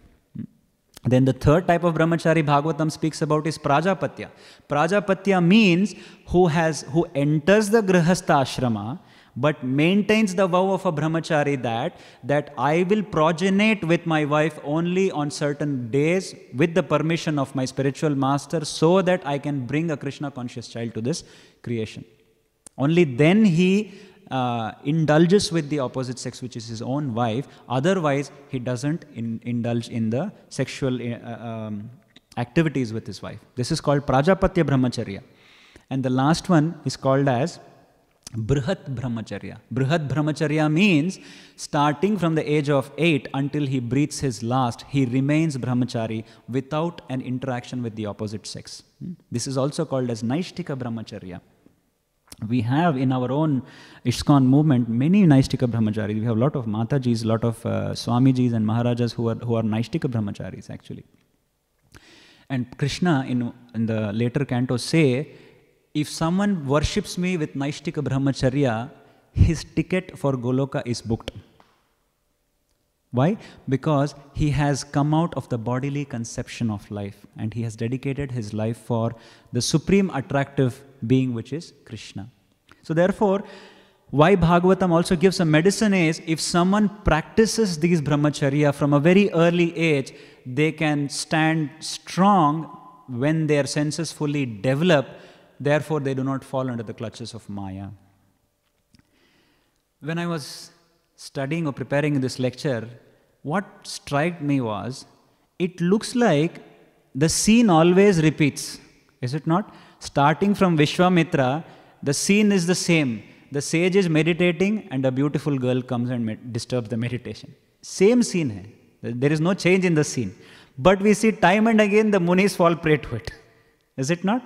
Then the third type of brahmachari Bhagavatam speaks about is prajapatya. Prajapatya means who has who enters the grihastha ashrama but maintains the vow of a brahmachari that that I will progenate with my wife only on certain days with the permission of my spiritual master so that I can bring a Krishna conscious child to this creation. Only then he uh, indulges with the opposite sex, which is his own wife. Otherwise, he doesn't in, indulge in the sexual uh, um, activities with his wife. This is called Prajapatya Brahmacharya. And the last one is called as Brihat Brahmacharya. Brihat Brahmacharya means starting from the age of 8 until he breathes his last, he remains Brahmachari without an interaction with the opposite sex. Hmm? This is also called as Naishtika Brahmacharya. We have in our own ISKCON movement many Naishtika Brahmacharis. We have a lot of Matajis, a lot of uh, Swamijis and Maharajas who are, who are Naishtika Brahmacharis actually. And Krishna in, in the later canto say, if someone worships me with Naishtika Brahmacharya, his ticket for Goloka is booked. Why? Because he has come out of the bodily conception of life and he has dedicated his life for the supreme attractive being, which is Krishna. So, therefore, why Bhagavatam also gives a medicine is if someone practices these brahmacharya from a very early age, they can stand strong when their senses fully develop Therefore, they do not fall under the clutches of Maya. When I was studying or preparing this lecture, what struck me was it looks like the scene always repeats, is it not? Starting from Vishwamitra, the scene is the same. The sage is meditating, and a beautiful girl comes and med- disturbs the meditation. Same scene hai. There is no change in the scene. But we see time and again the munis fall prey to it. Is it not?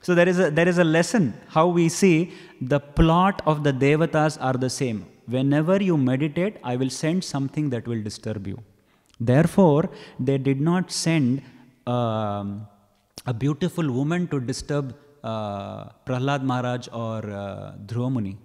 So there is a, there is a lesson how we see the plot of the devatas are the same. Whenever you meditate, I will send something that will disturb you. Therefore, they did not send um, a beautiful woman to disturb uh, Prahlad Maharaj or uh, Dhruva Muni.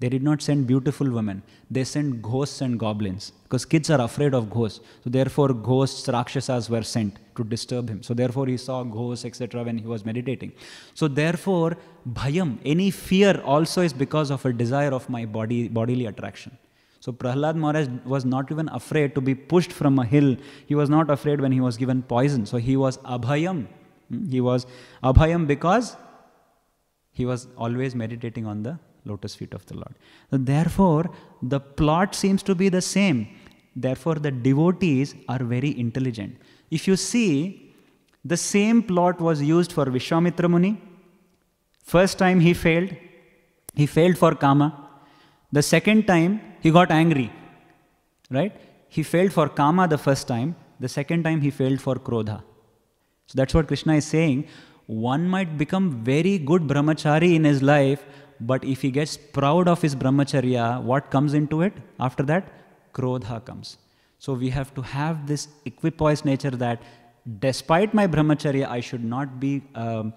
They did not send beautiful women. They sent ghosts and goblins because kids are afraid of ghosts. So therefore, ghosts, rakshasas were sent to disturb him. So therefore, he saw ghosts, etc. when he was meditating. So therefore, bhayam, any fear also is because of a desire of my body, bodily attraction. So Prahlad Maharaj was not even afraid to be pushed from a hill. He was not afraid when he was given poison. So he was abhayam. Hmm? He was abhayam because he was always meditating on the lotus feet of the Lord. So therefore, the plot seems to be the same. Therefore, the devotees are very intelligent. If you see, the same plot was used for Vishwamitra Muni. First time he failed, he failed for Kama. The second time, he got angry. Right? He failed for Kama the first time, the second time, he failed for Krodha. So that's what Krishna is saying. One might become very good brahmachari in his life, but if he gets proud of his brahmacharya, what comes into it? After that, krodha comes. So we have to have this equipoise nature that despite my brahmacharya, I should not be um,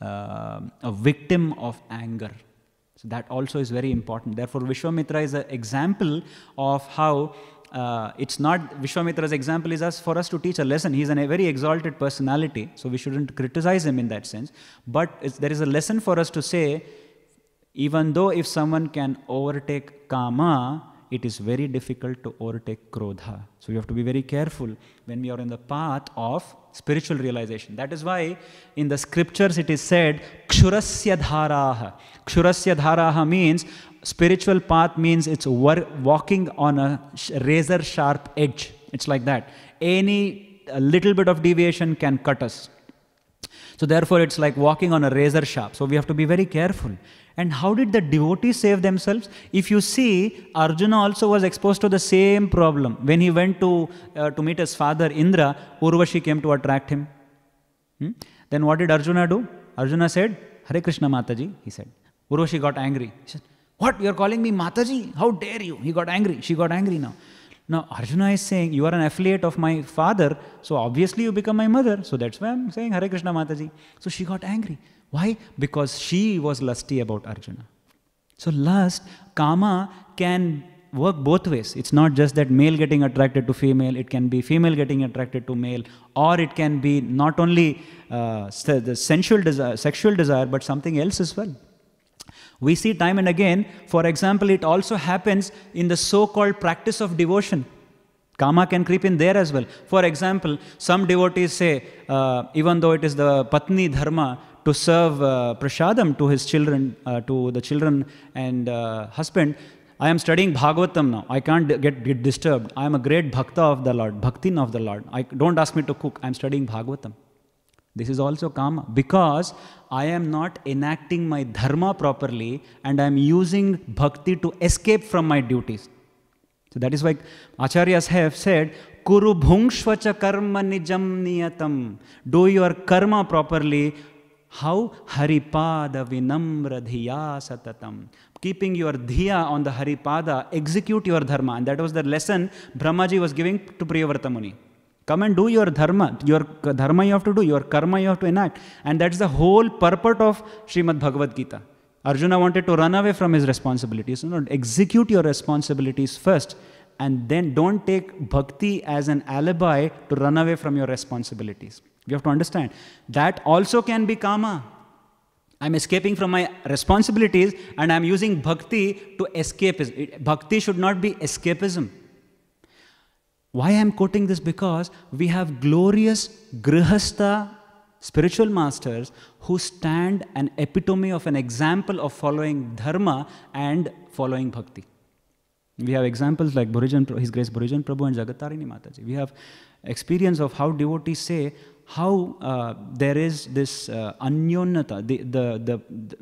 uh, a victim of anger. So that also is very important. Therefore, Vishwamitra is an example of how uh, it's not Vishwamitra's example is us for us to teach a lesson. He's a very exalted personality, so we shouldn't criticize him in that sense. But there is a lesson for us to say even though if someone can overtake Kama, it is very difficult to overtake Krodha. So we have to be very careful when we are in the path of spiritual realization. That is why in the scriptures it is said, Kshurasya dharaha. Kshurasya dharaha means, spiritual path means it's walking on a razor sharp edge. It's like that. Any little bit of deviation can cut us. So therefore, it's like walking on a razor sharp. So we have to be very careful. And how did the devotees save themselves? If you see, Arjuna also was exposed to the same problem. When he went to, uh, to meet his father Indra, Urvashi came to attract him. Hmm? Then what did Arjuna do? Arjuna said, Hare Krishna Mataji, he said. Urvashi got angry. He said, What? You're calling me Mataji? How dare you? He got angry. She got angry now. Now Arjuna is saying, you are an affiliate of my father, so obviously you become my mother. So that's why I'm saying Hare Krishna Mataji. So she got angry. Why? Because she was lusty about Arjuna. So lust, kama can work both ways. It's not just that male getting attracted to female, it can be female getting attracted to male, or it can be not only uh, the sensual desire, sexual desire, but something else as well. We see time and again, for example, it also happens in the so called practice of devotion. Kama can creep in there as well. For example, some devotees say, uh, even though it is the Patni Dharma to serve uh, prasadam to his children, uh, to the children and uh, husband, I am studying Bhagavatam now. I can't get, disturbed. I am a great bhakta of the Lord, bhaktin of the Lord. I, don't ask me to cook. I am studying Bhagavatam. This is also karma because I am not enacting my dharma properly and I am using bhakti to escape from my duties. So that is why acharyas have said, Kuru bhungshvacha karma nijam niyatam. Do your karma properly. How? Haripada vinamra dhiya satatam. Keeping your dhiya on the Haripada, execute your dharma. And that was the lesson Brahmaji was giving to Priyavartamuni. Come and do your dharma. Your dharma you have to do, your karma you have to enact. And that's the whole purport of Srimad Bhagavad Gita. Arjuna wanted to run away from his responsibilities. execute your responsibilities first, and then don't take bhakti as an alibi to run away from your responsibilities. You have to understand that also can be karma. I'm escaping from my responsibilities, and I'm using bhakti to escape. Bhakti should not be escapism. Why I'm quoting this? Because we have glorious grihastha spiritual masters who stand an epitome of an example of following dharma and following bhakti. We have examples like Bhurijan, His Grace Bhurijan Prabhu and Jagatarini Mataji. We have experience of how devotees say how uh, there is this uh, anyonata, the, the, the, the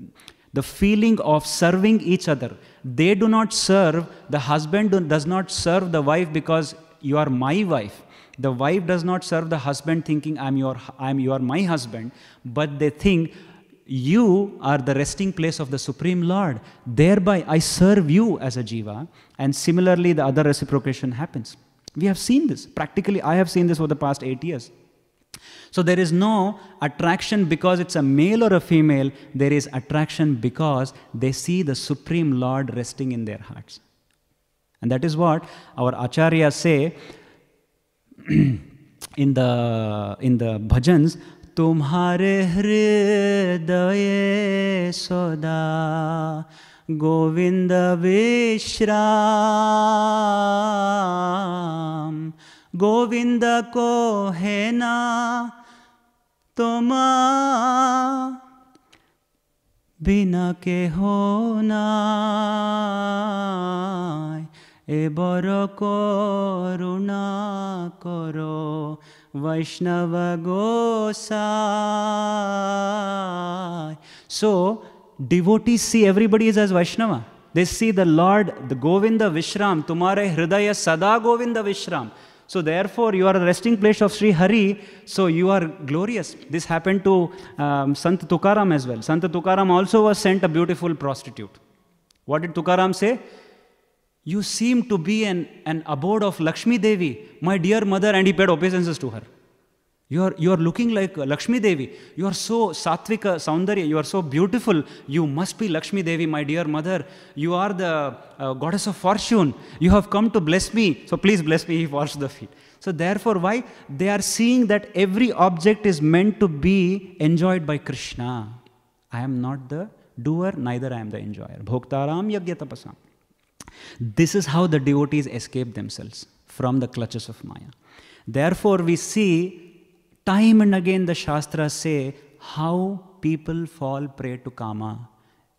the feeling of serving each other. They do not serve, the husband do, does not serve the wife because you are my wife the wife does not serve the husband thinking i'm your i'm you are my husband but they think you are the resting place of the Supreme Lord. Thereby, I serve you as a jiva. And similarly, the other reciprocation happens. We have seen this. Practically, I have seen this over the past eight years. So there is no attraction because it's a male or a female. There is attraction because they see the Supreme Lord resting in their hearts. And that is what our acharya say in the in the bhajans तुम्हारे हृदय सदा गोविंद विश्राम गोविंद को है ना तुम बिना के होना এবৰ কৰুণা কৰ বৈষ্ণৱ গোসাই so devotees see everybody is as Vaishnava. They see the Lord, the Govinda Vishram, Tumare Hridaya Sada Govinda Vishram. So therefore, you are a resting place of Sri Hari, so you are glorious. This happened to um, Sant Tukaram as well. Sant Tukaram also was sent a beautiful prostitute. What did Tukaram say? You seem to be an, an abode of Lakshmi Devi, my dear mother, and he paid obeisances to her. You are, you are looking like Lakshmi Devi. You are so satvika, uh, saundarya. You are so beautiful. You must be Lakshmi Devi, my dear mother. You are the uh, goddess of fortune. You have come to bless me. So please bless me. He falls to the feet. So therefore, why? They are seeing that every object is meant to be enjoyed by Krishna. I am not the doer, neither I am the enjoyer. Bhoktaram yagya tapasam. This is how the devotees escape themselves from the clutches of Maya. Therefore, we see time and again the Shastras say how people fall prey to Kama.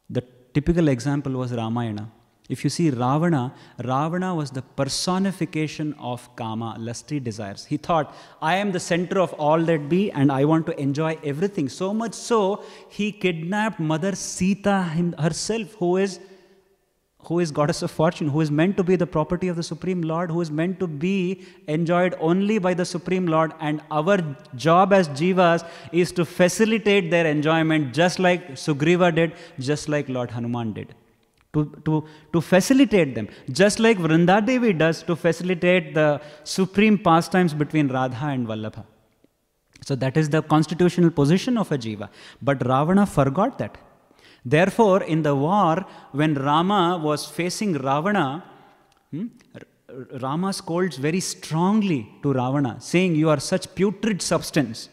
The typical example was Ramayana. If you see Ravana, Ravana was the personification of Kama, lusty desires. He thought, I am the center of all that be and I want to enjoy everything. So much so, he kidnapped Mother Sita herself, who is who is goddess of fortune, who is meant to be the property of the Supreme Lord, who is meant to be enjoyed only by the Supreme Lord. And our job as jivas is to facilitate their enjoyment, just like Sugriva did, just like Lord Hanuman did. To, to, to facilitate them, just like Devi does to facilitate the supreme pastimes between Radha and Vallabha. So that is the constitutional position of a jiva. But Ravana forgot that. Therefore, in the war, when Rama was facing Ravana, hmm, Rama scolds very strongly to Ravana, saying, You are such putrid substance.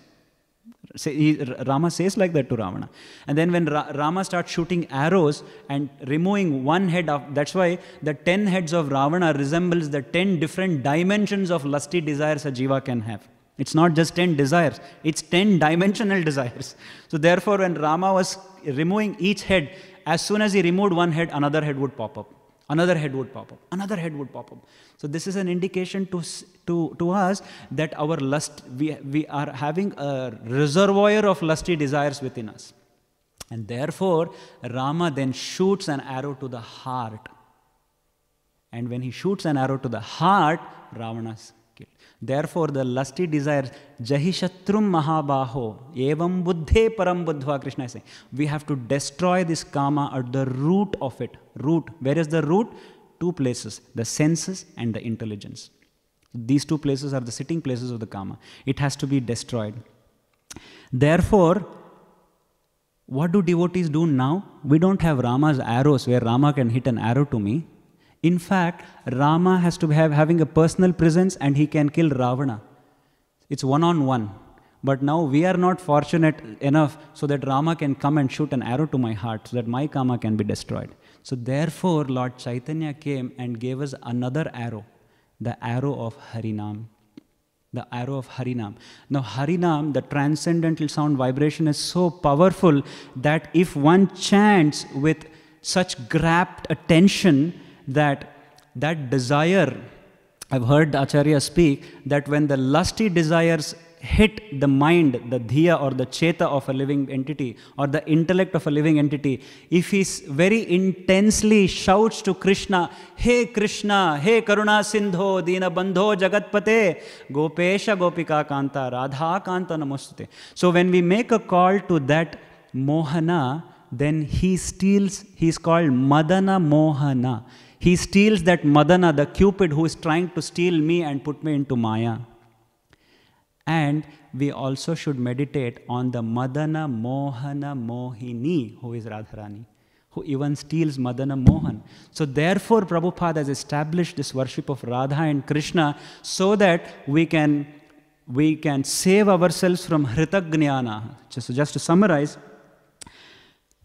Rama says like that to Ravana. And then when Ra- Rama starts shooting arrows and removing one head of, that's why the ten heads of Ravana resembles the ten different dimensions of lusty desires a jiva can have. It's not just 10 desires, it's 10 dimensional desires. So, therefore, when Rama was removing each head, as soon as he removed one head, another head would pop up. Another head would pop up. Another head would pop up. So, this is an indication to, to, to us that our lust, we, we are having a reservoir of lusty desires within us. And therefore, Rama then shoots an arrow to the heart. And when he shoots an arrow to the heart, Ravana. Therefore, the lusty desires, Jahishatrum Mahabaho, Evam Buddhe Param Buddhva, Krishna is saying. We have to destroy this karma at the root of it. Root. Where is the root? Two places the senses and the intelligence. These two places are the sitting places of the karma. It has to be destroyed. Therefore, what do devotees do now? We don't have Rama's arrows where Rama can hit an arrow to me. In fact, Rama has to have having a personal presence and he can kill Ravana. It's one on one. But now we are not fortunate enough so that Rama can come and shoot an arrow to my heart so that my karma can be destroyed. So therefore, Lord Chaitanya came and gave us another arrow, the arrow of Harinam. The arrow of Harinam. Now, Harinam, the transcendental sound vibration, is so powerful that if one chants with such grasped attention, that that desire, I've heard Acharya speak that when the lusty desires hit the mind, the dhiya or the cheta of a living entity or the intellect of a living entity, if he very intensely shouts to Krishna, Hey Krishna, Hey Karuna Sindho, Dina Bandho Jagatpate, Gopesha Gopika Kanta, Radha Kanta Namostute. So when we make a call to that Mohana, then he steals, He's called Madana Mohana. He steals that Madana, the Cupid who is trying to steal me and put me into Maya. And we also should meditate on the Madana Mohana Mohini, who is Radharani, who even steals Madana Mohan. So, therefore, Prabhupada has established this worship of Radha and Krishna so that we can, we can save ourselves from Hritagnyana. So, just to summarize,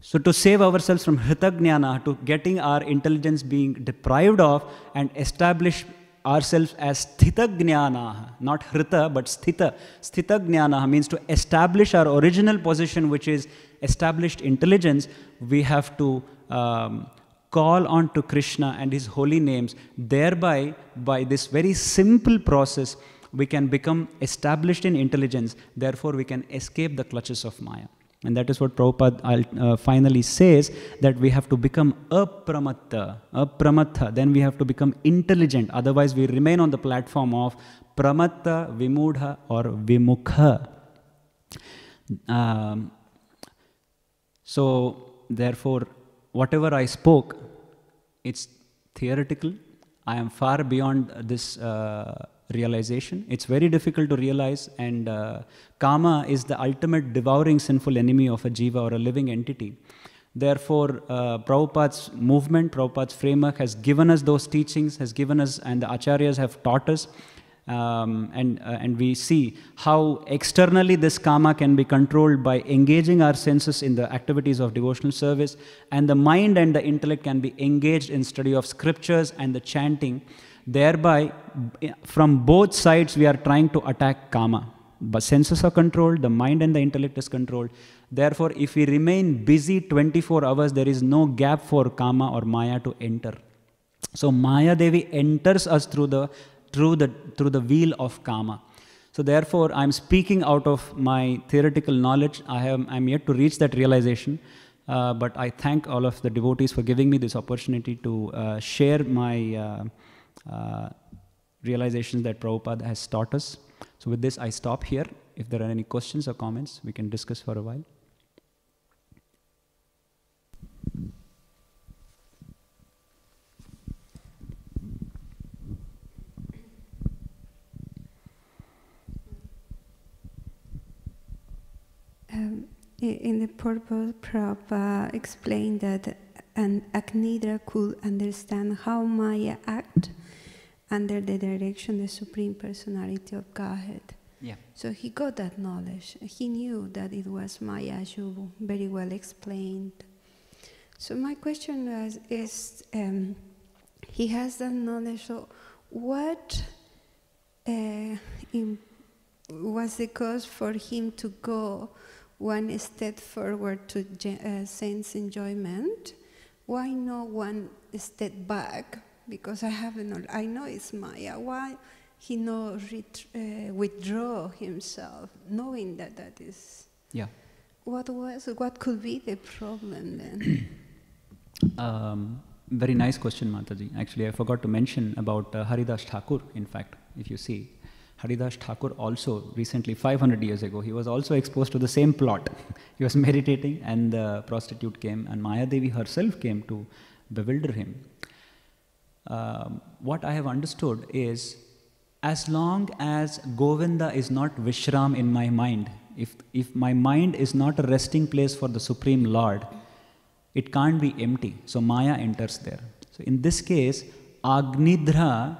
so to save ourselves from Hritagnyana, to getting our intelligence being deprived of and establish ourselves as sthitagnyana, not hrita, but sthita. Sthitagnyana means to establish our original position, which is established intelligence. We have to um, call on to Krishna and his holy names. Thereby, by this very simple process, we can become established in intelligence. Therefore, we can escape the clutches of Maya. And that is what Prabhupada uh, finally says that we have to become apramatta, apramatta. Then we have to become intelligent. Otherwise, we remain on the platform of pramatta, vimudha, or vimukha. Um, so, therefore, whatever I spoke, it's theoretical. I am far beyond this. Uh, realization. It's very difficult to realize, and uh, karma is the ultimate devouring sinful enemy of a jiva or a living entity. Therefore, uh, Prabhupada's movement, Prabhupada's framework has given us those teachings, has given us, and the acharyas have taught us. Um, and, uh, and we see how externally this karma can be controlled by engaging our senses in the activities of devotional service, and the mind and the intellect can be engaged in study of scriptures and the chanting Thereby, eh, from both sides, we are trying to attack karma. But senses are controlled, the mind and the intellect is controlled. Therefore, if we remain busy 24 hours, there is no gap for karma or maya to enter. So Maya Devi enters us through the through the through the wheel of karma. So therefore, I'm speaking out of my theoretical knowledge. I am I'm yet to reach that realization. Uh, but I thank all of the devotees for giving me this opportunity to uh, share my uh, uh, realizations that Prabhupada has taught us. So with this, I stop here. If there are any questions or comments, we can discuss for a while. Um, in the purpose, Prabhupada explained that an Agnidra could understand how Maya act under the direction the Supreme Personality of Godhead. Yeah. So he got that knowledge. He knew that it was Maya, Jūbu, very well explained. So my question was, is um, he has that knowledge. So what uh, was the cause for him to go one step forward to uh, sense enjoyment? Why not one step back because I haven't, I know it's Maya. Uh, why he no uh, withdraw himself, knowing that that is. Yeah. What was, what could be the problem then? um, very nice question, Mataji. Actually, I forgot to mention about uh, Haridas Thakur, in fact, if you see. Haridas Thakur also recently, 500 years ago, he was also exposed to the same plot. he was meditating, and the prostitute came, and Maya Devi herself came to bewilder him. Um, what I have understood is as long as Govinda is not Vishram in my mind, if, if my mind is not a resting place for the Supreme Lord, it can't be empty. So Maya enters there. So in this case, Agnidra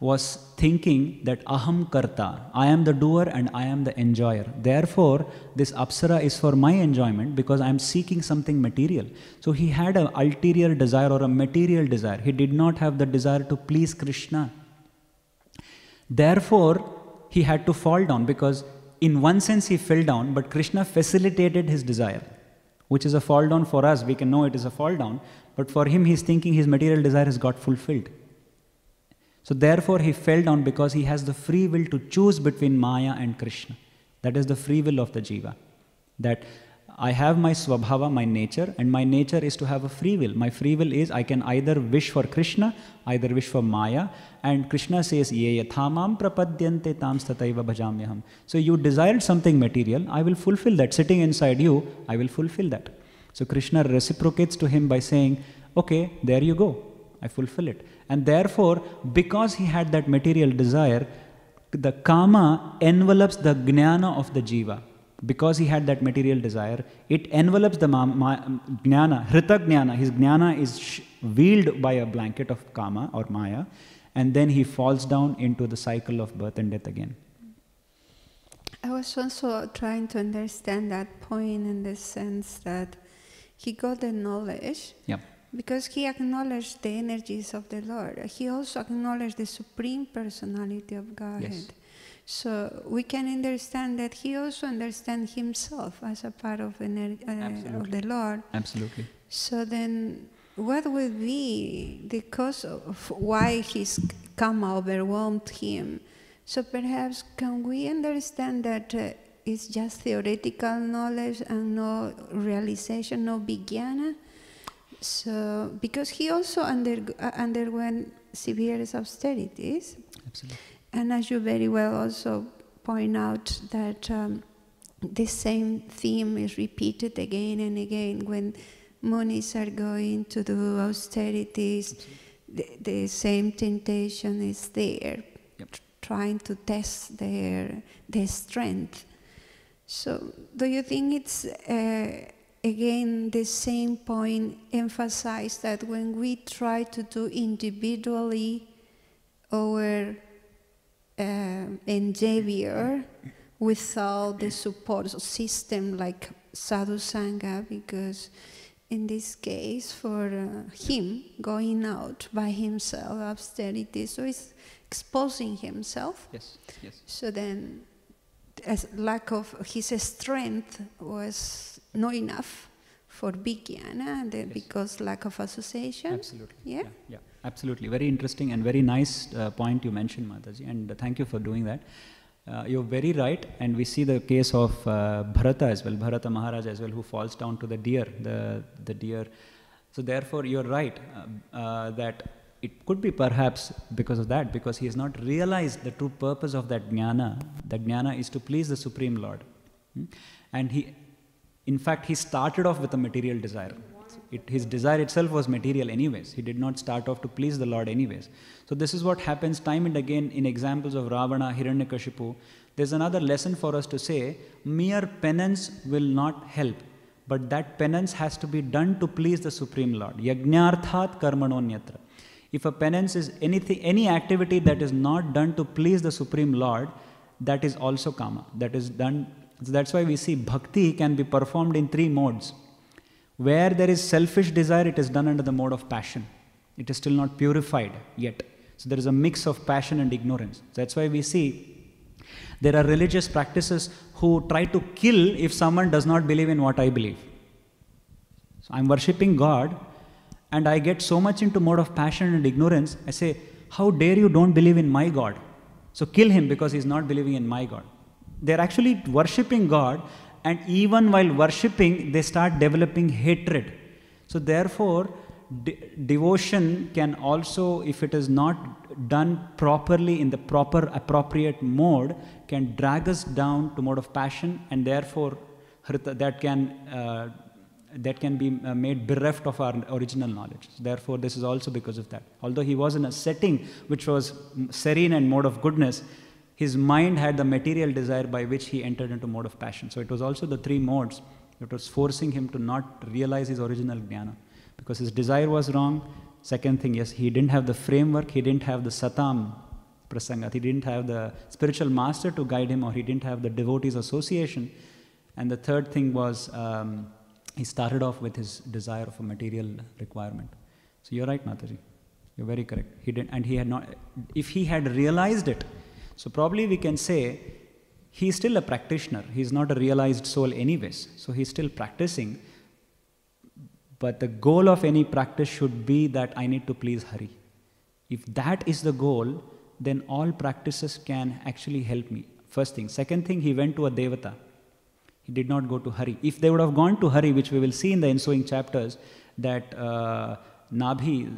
was thinking that aham karta, I am the doer and I am the enjoyer. Therefore, this apsara is for my enjoyment because I am seeking something material. So he had an ulterior desire or a material desire. He did not have the desire to please Krishna. Therefore, he had to fall down because, in one sense, he fell down, but Krishna facilitated his desire, which is a fall down for us. We can know it is a fall down, but for him, he's thinking his material desire has got fulfilled. So therefore he fell down because he has the free will to choose between Maya and Krishna. That is the free will of the jiva. That I have my swabhava, my nature, and my nature is to have a free will. My free will is I can either wish for Krishna, either wish for Maya, and Krishna says, Ye yathamam prapadyante tam stataiva bhajamyaham. So you desired something material, I will fulfill that. Sitting inside you, I will fulfill that. So Krishna reciprocates to him by saying, Okay, there you go, I fulfill it. And therefore, because he had that material desire, the karma envelops the gnana of the jiva. Because he had that material desire, it envelops the ma- ma- gnana, hrita gnana. His gnana is veiled by a blanket of karma or maya, and then he falls down into the cycle of birth and death again. I was also trying to understand that point in the sense that he got the knowledge. Yeah because he acknowledged the energies of the Lord. He also acknowledged the supreme personality of Godhead. Yes. So we can understand that he also understands himself as a part of, ener- uh, of the Lord. Absolutely. So then, what would be the cause of why his karma overwhelmed him? So perhaps can we understand that uh, it's just theoretical knowledge and no realization, no vijnana? So, because he also under, uh, underwent severe austerities. Absolutely. And as you very well also point out, that um, this same theme is repeated again and again when monies are going to do austerities. The, the same temptation is there, yep. trying to test their their strength. So, do you think it's uh, again, the same point emphasized that when we try to do individually our uh, endeavor without the support system like sadhu sangha, because in this case, for uh, him going out by himself, austerity, so he's exposing himself. Yes, yes. So then, as lack of his strength was not enough for Vicky yes. because lack of association. Absolutely. Yeah? yeah? yeah. Absolutely. Very interesting and very nice uh, point you mentioned, Mataji, and uh, thank you for doing that. Uh, you're very right, and we see the case of uh, Bharata as well, Bharata Maharaj as well, who falls down to the deer, the the deer. So therefore, you're right uh, uh, that it could be perhaps because of that, because he has not realized the true purpose of that jnana. That jnana is to please the Supreme Lord, hmm? and he in fact, he started off with a material desire. It, his desire itself was material, anyways. He did not start off to please the Lord, anyways. So, this is what happens time and again in examples of Ravana, Hiranyakashipu. There's another lesson for us to say mere penance will not help, but that penance has to be done to please the Supreme Lord. Yajnarthat karmanonyatra. If a penance is anything, any activity that is not done to please the Supreme Lord, that is also karma. That is done so that's why we see bhakti can be performed in three modes. Where there is selfish desire, it is done under the mode of passion. It is still not purified yet. So there is a mix of passion and ignorance. That's why we see there are religious practices who try to kill if someone does not believe in what I believe. So I'm worshipping God and I get so much into mode of passion and ignorance, I say, How dare you don't believe in my God? So kill him because he's not believing in my God. They're actually worshipping God, and even while worshipping, they start developing hatred. So, therefore, de devotion can also, if it is not done properly in the proper, appropriate mode, can drag us down to mode of passion, and therefore, that can. Uh, that can be uh, made bereft of our original knowledge. Therefore, this is also because of that. Although he was in a setting which was serene and mode of goodness, his mind had the material desire by which he entered into mode of passion. So it was also the three modes that was forcing him to not realize his original jnana because his desire was wrong. Second thing, yes, he didn't have the framework, he didn't have the satam prasangat, he didn't have the spiritual master to guide him, or he didn't have the devotees association. And the third thing was um, he started off with his desire of a material requirement. So you're right, Mataji. You're very correct. He didn't, and he had not. If he had realized it, so probably we can say he's still a practitioner. He's not a realized soul, anyways. So he's still practicing. But the goal of any practice should be that I need to please Hari. If that is the goal, then all practices can actually help me. First thing. Second thing, he went to a devata. He did not go to Hari. If they would have gone to Hari, which we will see in the ensuing chapters, that uh, Nabhi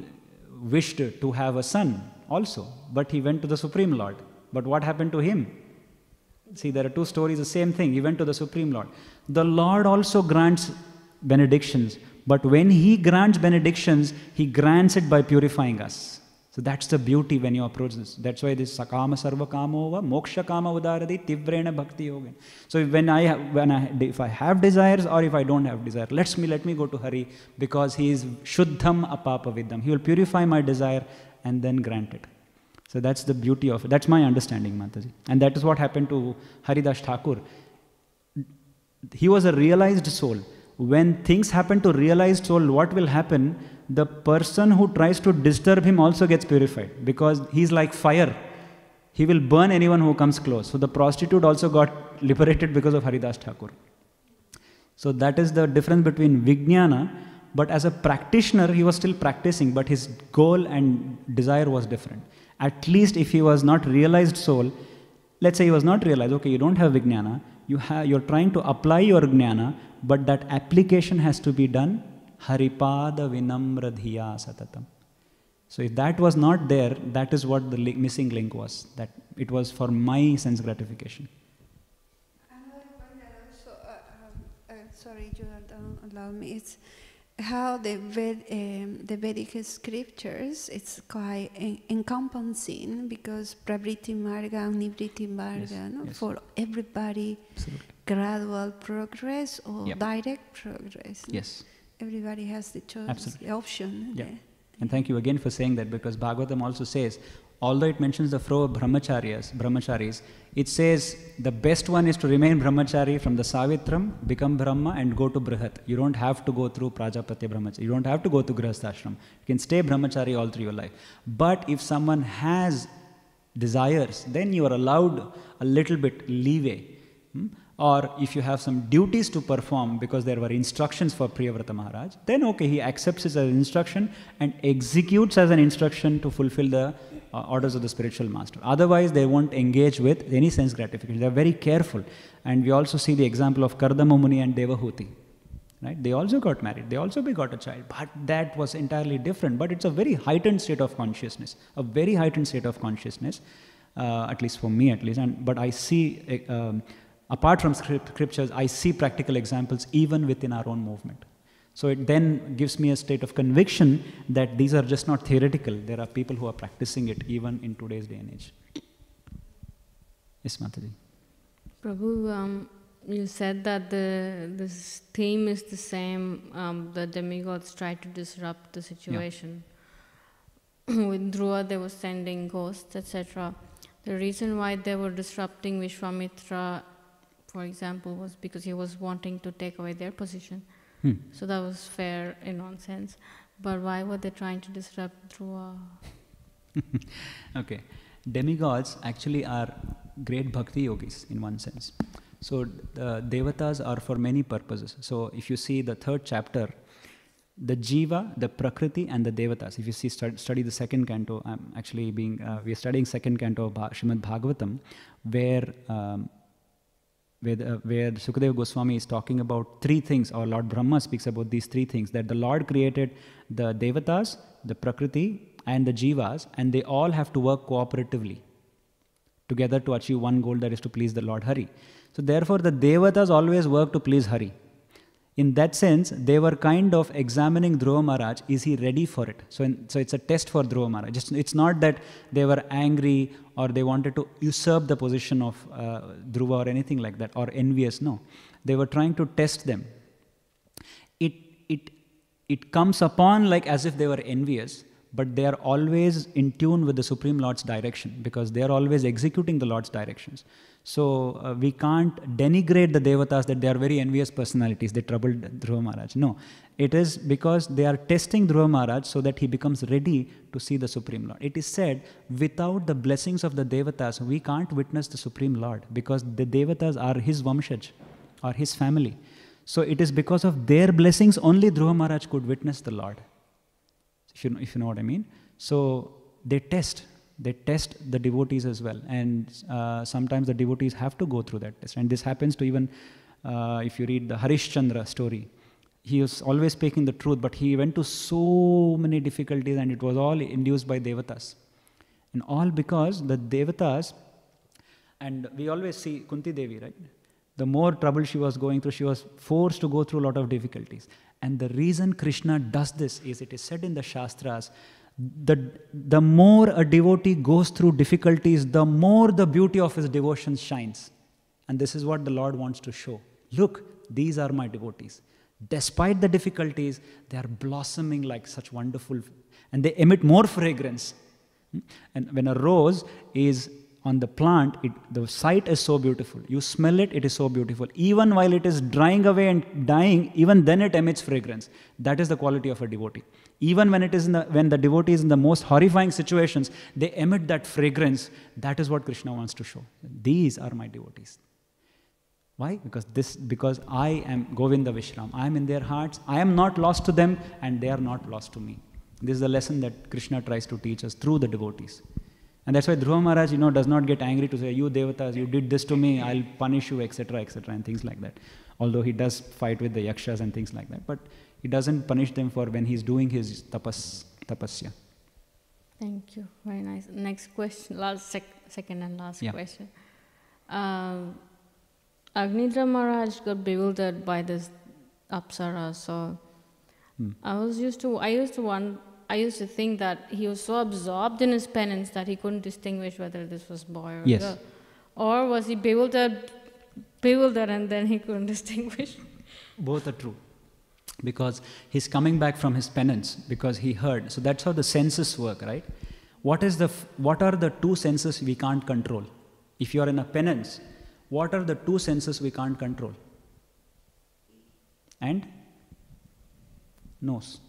wished to have a son also, but he went to the Supreme Lord. But what happened to him? See, there are two stories, the same thing. He went to the Supreme Lord. The Lord also grants benedictions, but when He grants benedictions, He grants it by purifying us. So that's the beauty when you approach this. That's why this sakama sarva kamova moksha kama udaradi tivrena bhakti yoga. So when I when I if I have desires or if I don't have desire, let me let me go to Hari because he is shuddham apapavidam. He will purify my desire and then grant it. So that's the beauty of it. That's my understanding, Mataji. And that is what happened to Haridas Thakur. He was a realized soul. When things happen to realized soul, what will happen? The person who tries to disturb him also gets purified because he's like fire. He will burn anyone who comes close. So the prostitute also got liberated because of Haridas Thakur. So that is the difference between Vijnana, but as a practitioner, he was still practicing, but his goal and desire was different. At least if he was not realized soul, let's say he was not realized, okay, you don't have vijnana, you have, you're trying to apply your jnana, but that application has to be done haripada vinamradhiya satatam. So if that was not there, that is what the li missing link was. That it was for my sense gratification. Uh, um, uh, sorry, you don't allow me. It's how the, Ved, um, the Vedic scriptures it's quite en encompassing because Pravriti Marga, Nivriti Marga, yes, no? yes. for everybody, Absolutely. gradual progress or yep. direct progress. Yes, everybody has the choice, Absolutely. the option. Yeah. Eh? And thank you again for saying that because Bhagavatam also says although it mentions the four brahmacharyas, brahmacharis, it says the best one is to remain brahmachari from the savitram, become brahma and go to brihat. You don't have to go through prajapati brahmachari. You don't have to go to grihasthashram. You can stay brahmachari all through your life. But if someone has desires, then you are allowed a little bit leeway. Hmm? Or if you have some duties to perform because there were instructions for Priyavrata Maharaj, then okay, he accepts it as an instruction and executes as an instruction to fulfill the uh, orders of the spiritual master. Otherwise, they won't engage with any sense gratification. They are very careful. And we also see the example of Kardamamuni and Devahuti. Right? They also got married. They also begot a child. But that was entirely different. But it's a very heightened state of consciousness, a very heightened state of consciousness, uh, at least for me, at least. And but I see, eh, um, apart from scriptures, I see practical examples even within our own movement. So it then gives me a state of conviction that these are just not theoretical. There are people who are practicing it even in today's day and age. Yes, Mataji. Prabhu, um, you said that the this theme is the same. Um, the demigods tried to disrupt the situation. Yeah. With Drua, they were sending ghosts, etc. The reason why they were disrupting Vishwamitra, for example, was because he was wanting to take away their position. Hmm. So that was fair in one sense. But why were they trying to disrupt through a. okay. Demigods actually are great bhakti yogis in one sense. So the devatas are for many purposes. So if you see the third chapter, the jiva, the prakriti, and the devatas. If you see study the second canto, I'm um, actually being uh, we are studying second canto of Srimad Bhagavatam, where um, with, uh, where Sukadeva Goswami is talking about three things, or Lord Brahma speaks about these three things that the Lord created the devatas, the prakriti, and the jivas, and they all have to work cooperatively together to achieve one goal that is to please the Lord Hari. So, therefore, the devatas always work to please Hari in that sense, they were kind of examining Dhruva Maharaj, is he ready for it? So, in, so it's a test for Dhruva Maharaj. It's, it's, not that they were angry or they wanted to usurp the position of uh, Dhruva or anything like that, or envious, no. They were trying to test them. It, it, it comes upon like as if they were envious, but they are always in tune with the Supreme Lord's direction because they are always executing the Lord's directions. So uh, we can't denigrate the devatas that they are very envious personalities, they troubled Dhruva Maharaj. No, it is because they are testing Dhruva Maharaj so that he becomes ready to see the Supreme Lord. It is said, without the blessings of the devatas, we can't witness the Supreme Lord because the devatas are his vamshaj or his family. So it is because of their blessings only Dhruva Maharaj could witness the Lord. If you know, if you know what I mean. So they test they test the devotees as well. And uh, sometimes the devotees have to go through that test. And this happens to even uh, if you read the Harishchandra story. He was always speaking the truth, but he went to so many difficulties, and it was all induced by devatas. And all because the devatas, and we always see Kunti Devi, right? The more trouble she was going through, she was forced to go through a lot of difficulties. And the reason Krishna does this is it is said in the Shastras the, the more a devotee goes through difficulties, the more the beauty of his devotion shines. And this is what the Lord wants to show. Look, these are my devotees. Despite the difficulties, they are blossoming like such wonderful, and they emit more fragrance. Hmm? And when a rose is on the plant, it, the sight is so beautiful. You smell it, it is so beautiful. Even while it is drying away and dying, even then it emits fragrance. That is the quality of a devotee. Even when it is the, when the devotee is in the most horrifying situations, they emit that fragrance. That is what Krishna wants to show. These are my devotees. Why? Because this because I am Govinda Vishram. I am in their hearts. I am not lost to them, and they are not lost to me. This is the lesson that Krishna tries to teach us through the devotees. And that's why Dhruva Maharaj, you know, does not get angry to say, you devatas, you did this to me, I'll punish you, etc., etc., and things like that. Although he does fight with the yakshas and things like that. But he doesn't punish them for when he's doing his tapas, tapasya. Thank you. Very nice. Next question, last sec- second and last yeah. question. Um, Agnidra Maharaj got bewildered by this apsara, so hmm. I was used to, I used to want I used to think that he was so absorbed in his penance that he couldn't distinguish whether this was boy or yes. girl. Or was he bewildered, bewildered and then he couldn't distinguish? Both are true. Because he's coming back from his penance because he heard. So that's how the senses work, right? What, is the, what are the two senses we can't control? If you are in a penance, what are the two senses we can't control? And? Nose.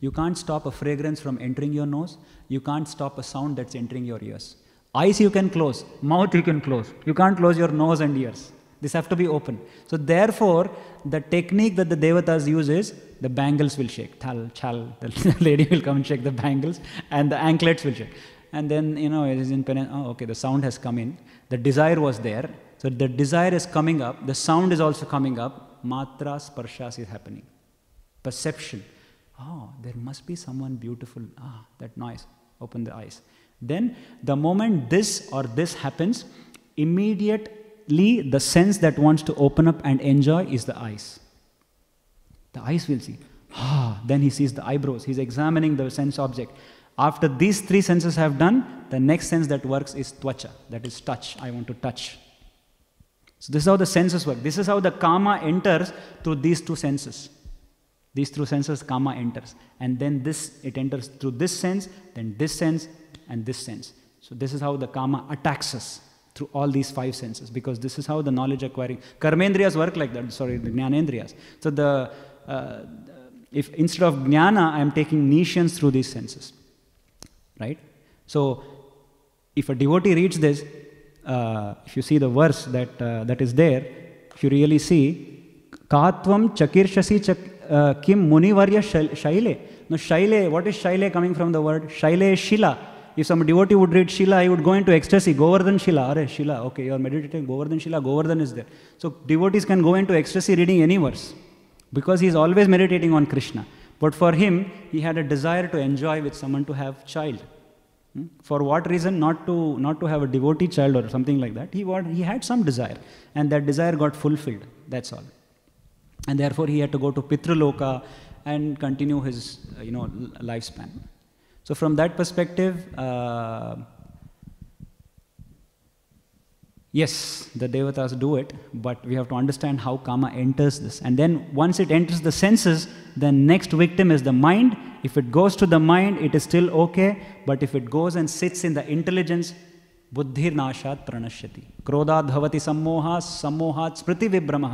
You can't stop a fragrance from entering your nose. You can't stop a sound that's entering your ears. Eyes you can close, mouth you can close. You can't close your nose and ears. These have to be open. So, therefore, the technique that the devatas use is the bangles will shake. Thal, chal. The lady will come and shake the bangles, and the anklets will shake. And then, you know, it is in penance. Oh, okay, the sound has come in. The desire was there. So, the desire is coming up. The sound is also coming up. Matras parshas is happening. Perception oh, there must be someone beautiful. Ah, that noise. Open the eyes. Then, the moment this or this happens, immediately the sense that wants to open up and enjoy is the eyes. The eyes will see. Ah, then he sees the eyebrows. He's examining the sense object. After these three senses have done, the next sense that works is twacha, that is touch. I want to touch. So, this is how the senses work. This is how the karma enters through these two senses. These two senses, karma enters. And then this, it enters through this sense, then this sense, and this sense. So this is how the karma attacks us through all these five senses because this is how the knowledge acquiring karmendriyas work like that sorry the gnanendriyas. so the uh, if instead of jnana i am taking nishans through these senses right so if a devotee reads this uh, if you see the verse that uh, that is there if you really see katvam chakirshasi chak Kim Munivarya Shaile. Now, Shaile, what is Shaile coming from the word? Shaile is Shila. If some devotee would read Shila, he would go into ecstasy. Govardhan Shila. Are Shila. Okay, you are meditating. Govardhan Shila. Govardhan is there. So, devotees can go into ecstasy reading any verse because he is always meditating on Krishna. But for him, he had a desire to enjoy with someone to have child. Hmm? For what reason? Not to not to have a devotee child or something like that. He, he had some desire, and that desire got fulfilled. That's all and therefore he had to go to Pitraloka and continue his uh, you know lifespan. So from that perspective, uh, yes, the devatas do it, but we have to understand how karma enters this. And then once it enters the senses, the next victim is the mind. If it goes to the mind, it is still okay, but if it goes and sits in the intelligence, बुद्धिर्नाशात प्रणश्यति क्रोधात भवति सम्मोहा सम्मोहात स्मृति विभ्रम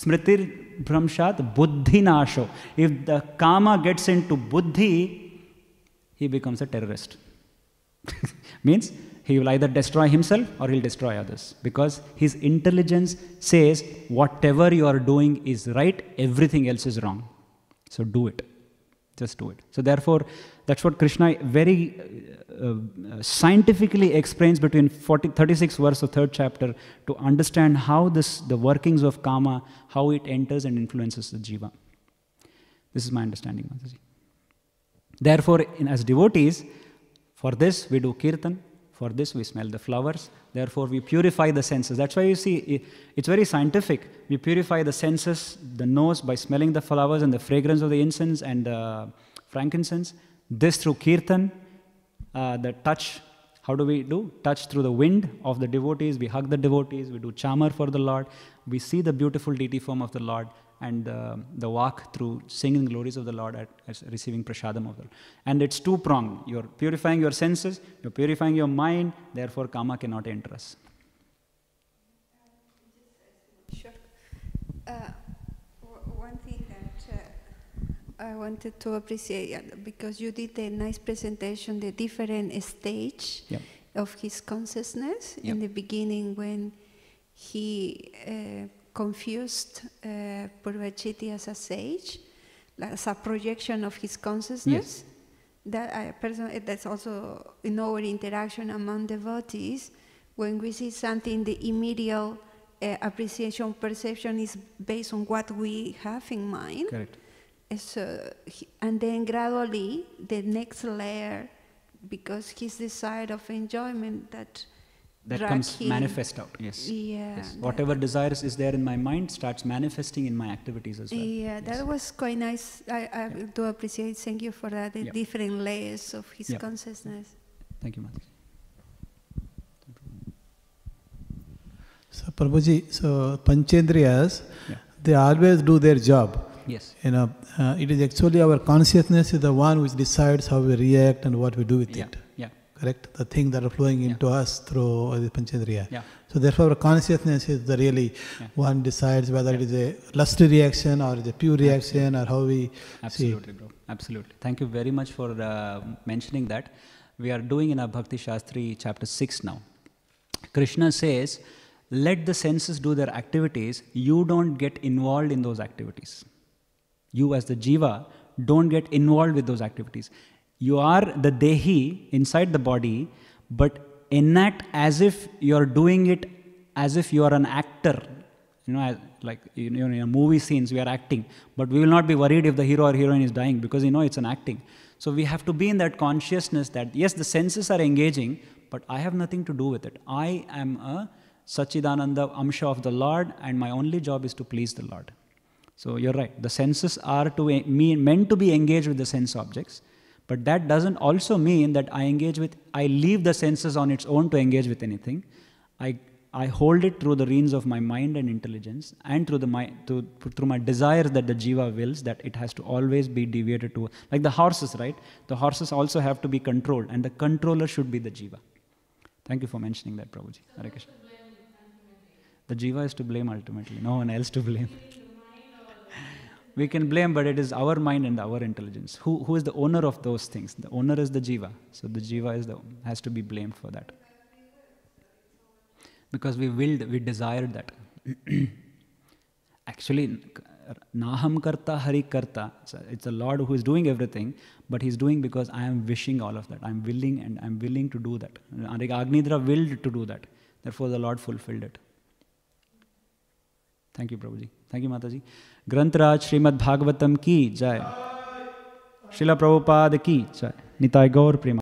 स्मृतिभ्रंशात बुद्धिनाशो if the kama gets into buddhi he becomes a terrorist. Means he will either destroy himself or he'll destroy others because his intelligence says whatever you are doing is right, everything else is wrong. So do it. Just do it. So therefore, That's what Krishna very uh, uh, scientifically explains between 40, 36 verse of third chapter to understand how this, the workings of karma, how it enters and influences the jiva. This is my understanding, Mataji. Therefore, in, as devotees, for this we do kirtan, for this we smell the flowers, therefore we purify the senses. That's why you see, it's very scientific. We purify the senses, the nose, by smelling the flowers and the fragrance of the incense and the frankincense. This through kirtan, uh, the touch. How do we do? Touch through the wind of the devotees. We hug the devotees. We do chamar for the Lord. We see the beautiful deity form of the Lord and uh, the walk through singing glories of the Lord at, as receiving prasadam of the Lord. And it's two pronged. You're purifying your senses, you're purifying your mind, therefore, karma cannot enter us. Sure. Uh, I wanted to appreciate uh, because you did a nice presentation, the different stage yep. of his consciousness. Yep. In the beginning, when he uh, confused uh, Purvachiti as a sage, as a projection of his consciousness. Yes. That I person, eh, that's also in our interaction among devotees, when we see something, the immediate uh, appreciation perception is based on what we have in mind. Correct he, and then gradually the next layer because his desire of enjoyment that that comes him. manifest out yes yeah yes. whatever desires is there in my mind starts manifesting in my activities as well yeah yes. that was quite nice i, I yeah. do appreciate thank you for that the yeah. different layers of his yeah. consciousness thank you Madhu. so prabhuji so panchendriyas they always do their job Yes. You know, uh, it is actually our consciousness is the one which decides how we react and what we do with yeah. it. Yeah. Correct? The things that are flowing into us through the panchendriya. Yeah. So therefore, our consciousness is the really yeah. one decides whether it is a lusty reaction or the a pure reaction Absolutely. or how we Absolutely, bro. Absolutely. Thank you very much for uh, mentioning that. We are doing in our Bhakti Shastri chapter 6 now. Krishna says, let the senses do their activities. You don't get involved in those activities you as the jiva don't get involved with those activities. You are the dehi inside the body, but enact as if you're doing it as if you are an actor. You know, like you know, in movie scenes, we are acting, but we will not be worried if the hero or heroine is dying because you know it's an acting. So we have to be in that consciousness that yes, the senses are engaging, but I have nothing to do with it. I am a Sachidananda Amsha of the Lord, and my only job is to please the Lord. So you're right, the senses are to mean, meant to be engaged with the sense objects, but that doesn't also mean that I engage with, I leave the senses on its own to engage with anything. I, I hold it through the reins of my mind and intelligence and through, the, my, through, through my desire that the jiva wills that it has to always be deviated to, like the horses, right? The horses also have to be controlled and the controller should be the jiva. Thank you for mentioning that, Prabhuji. The jiva is to blame ultimately, no one else to blame. we can blame, but it is our mind and our intelligence. Who, who is the owner of those things? The owner is the jiva. So the jiva is the, has to be blamed for that. Because we willed, we desired that. Actually, Naham Karta Hari Karta. It's the Lord who is doing everything, but He's doing because I am wishing all of that. I'm willing and I'm willing to do that. Agnidra willed to do that. Therefore, the Lord fulfilled it. Thank you, Prabhuji. Thank you, Mataji. ग्रंथराज श्रीमद्भागवतम की जय शिला प्रभुपाद की जय निताय गौर प्रेमा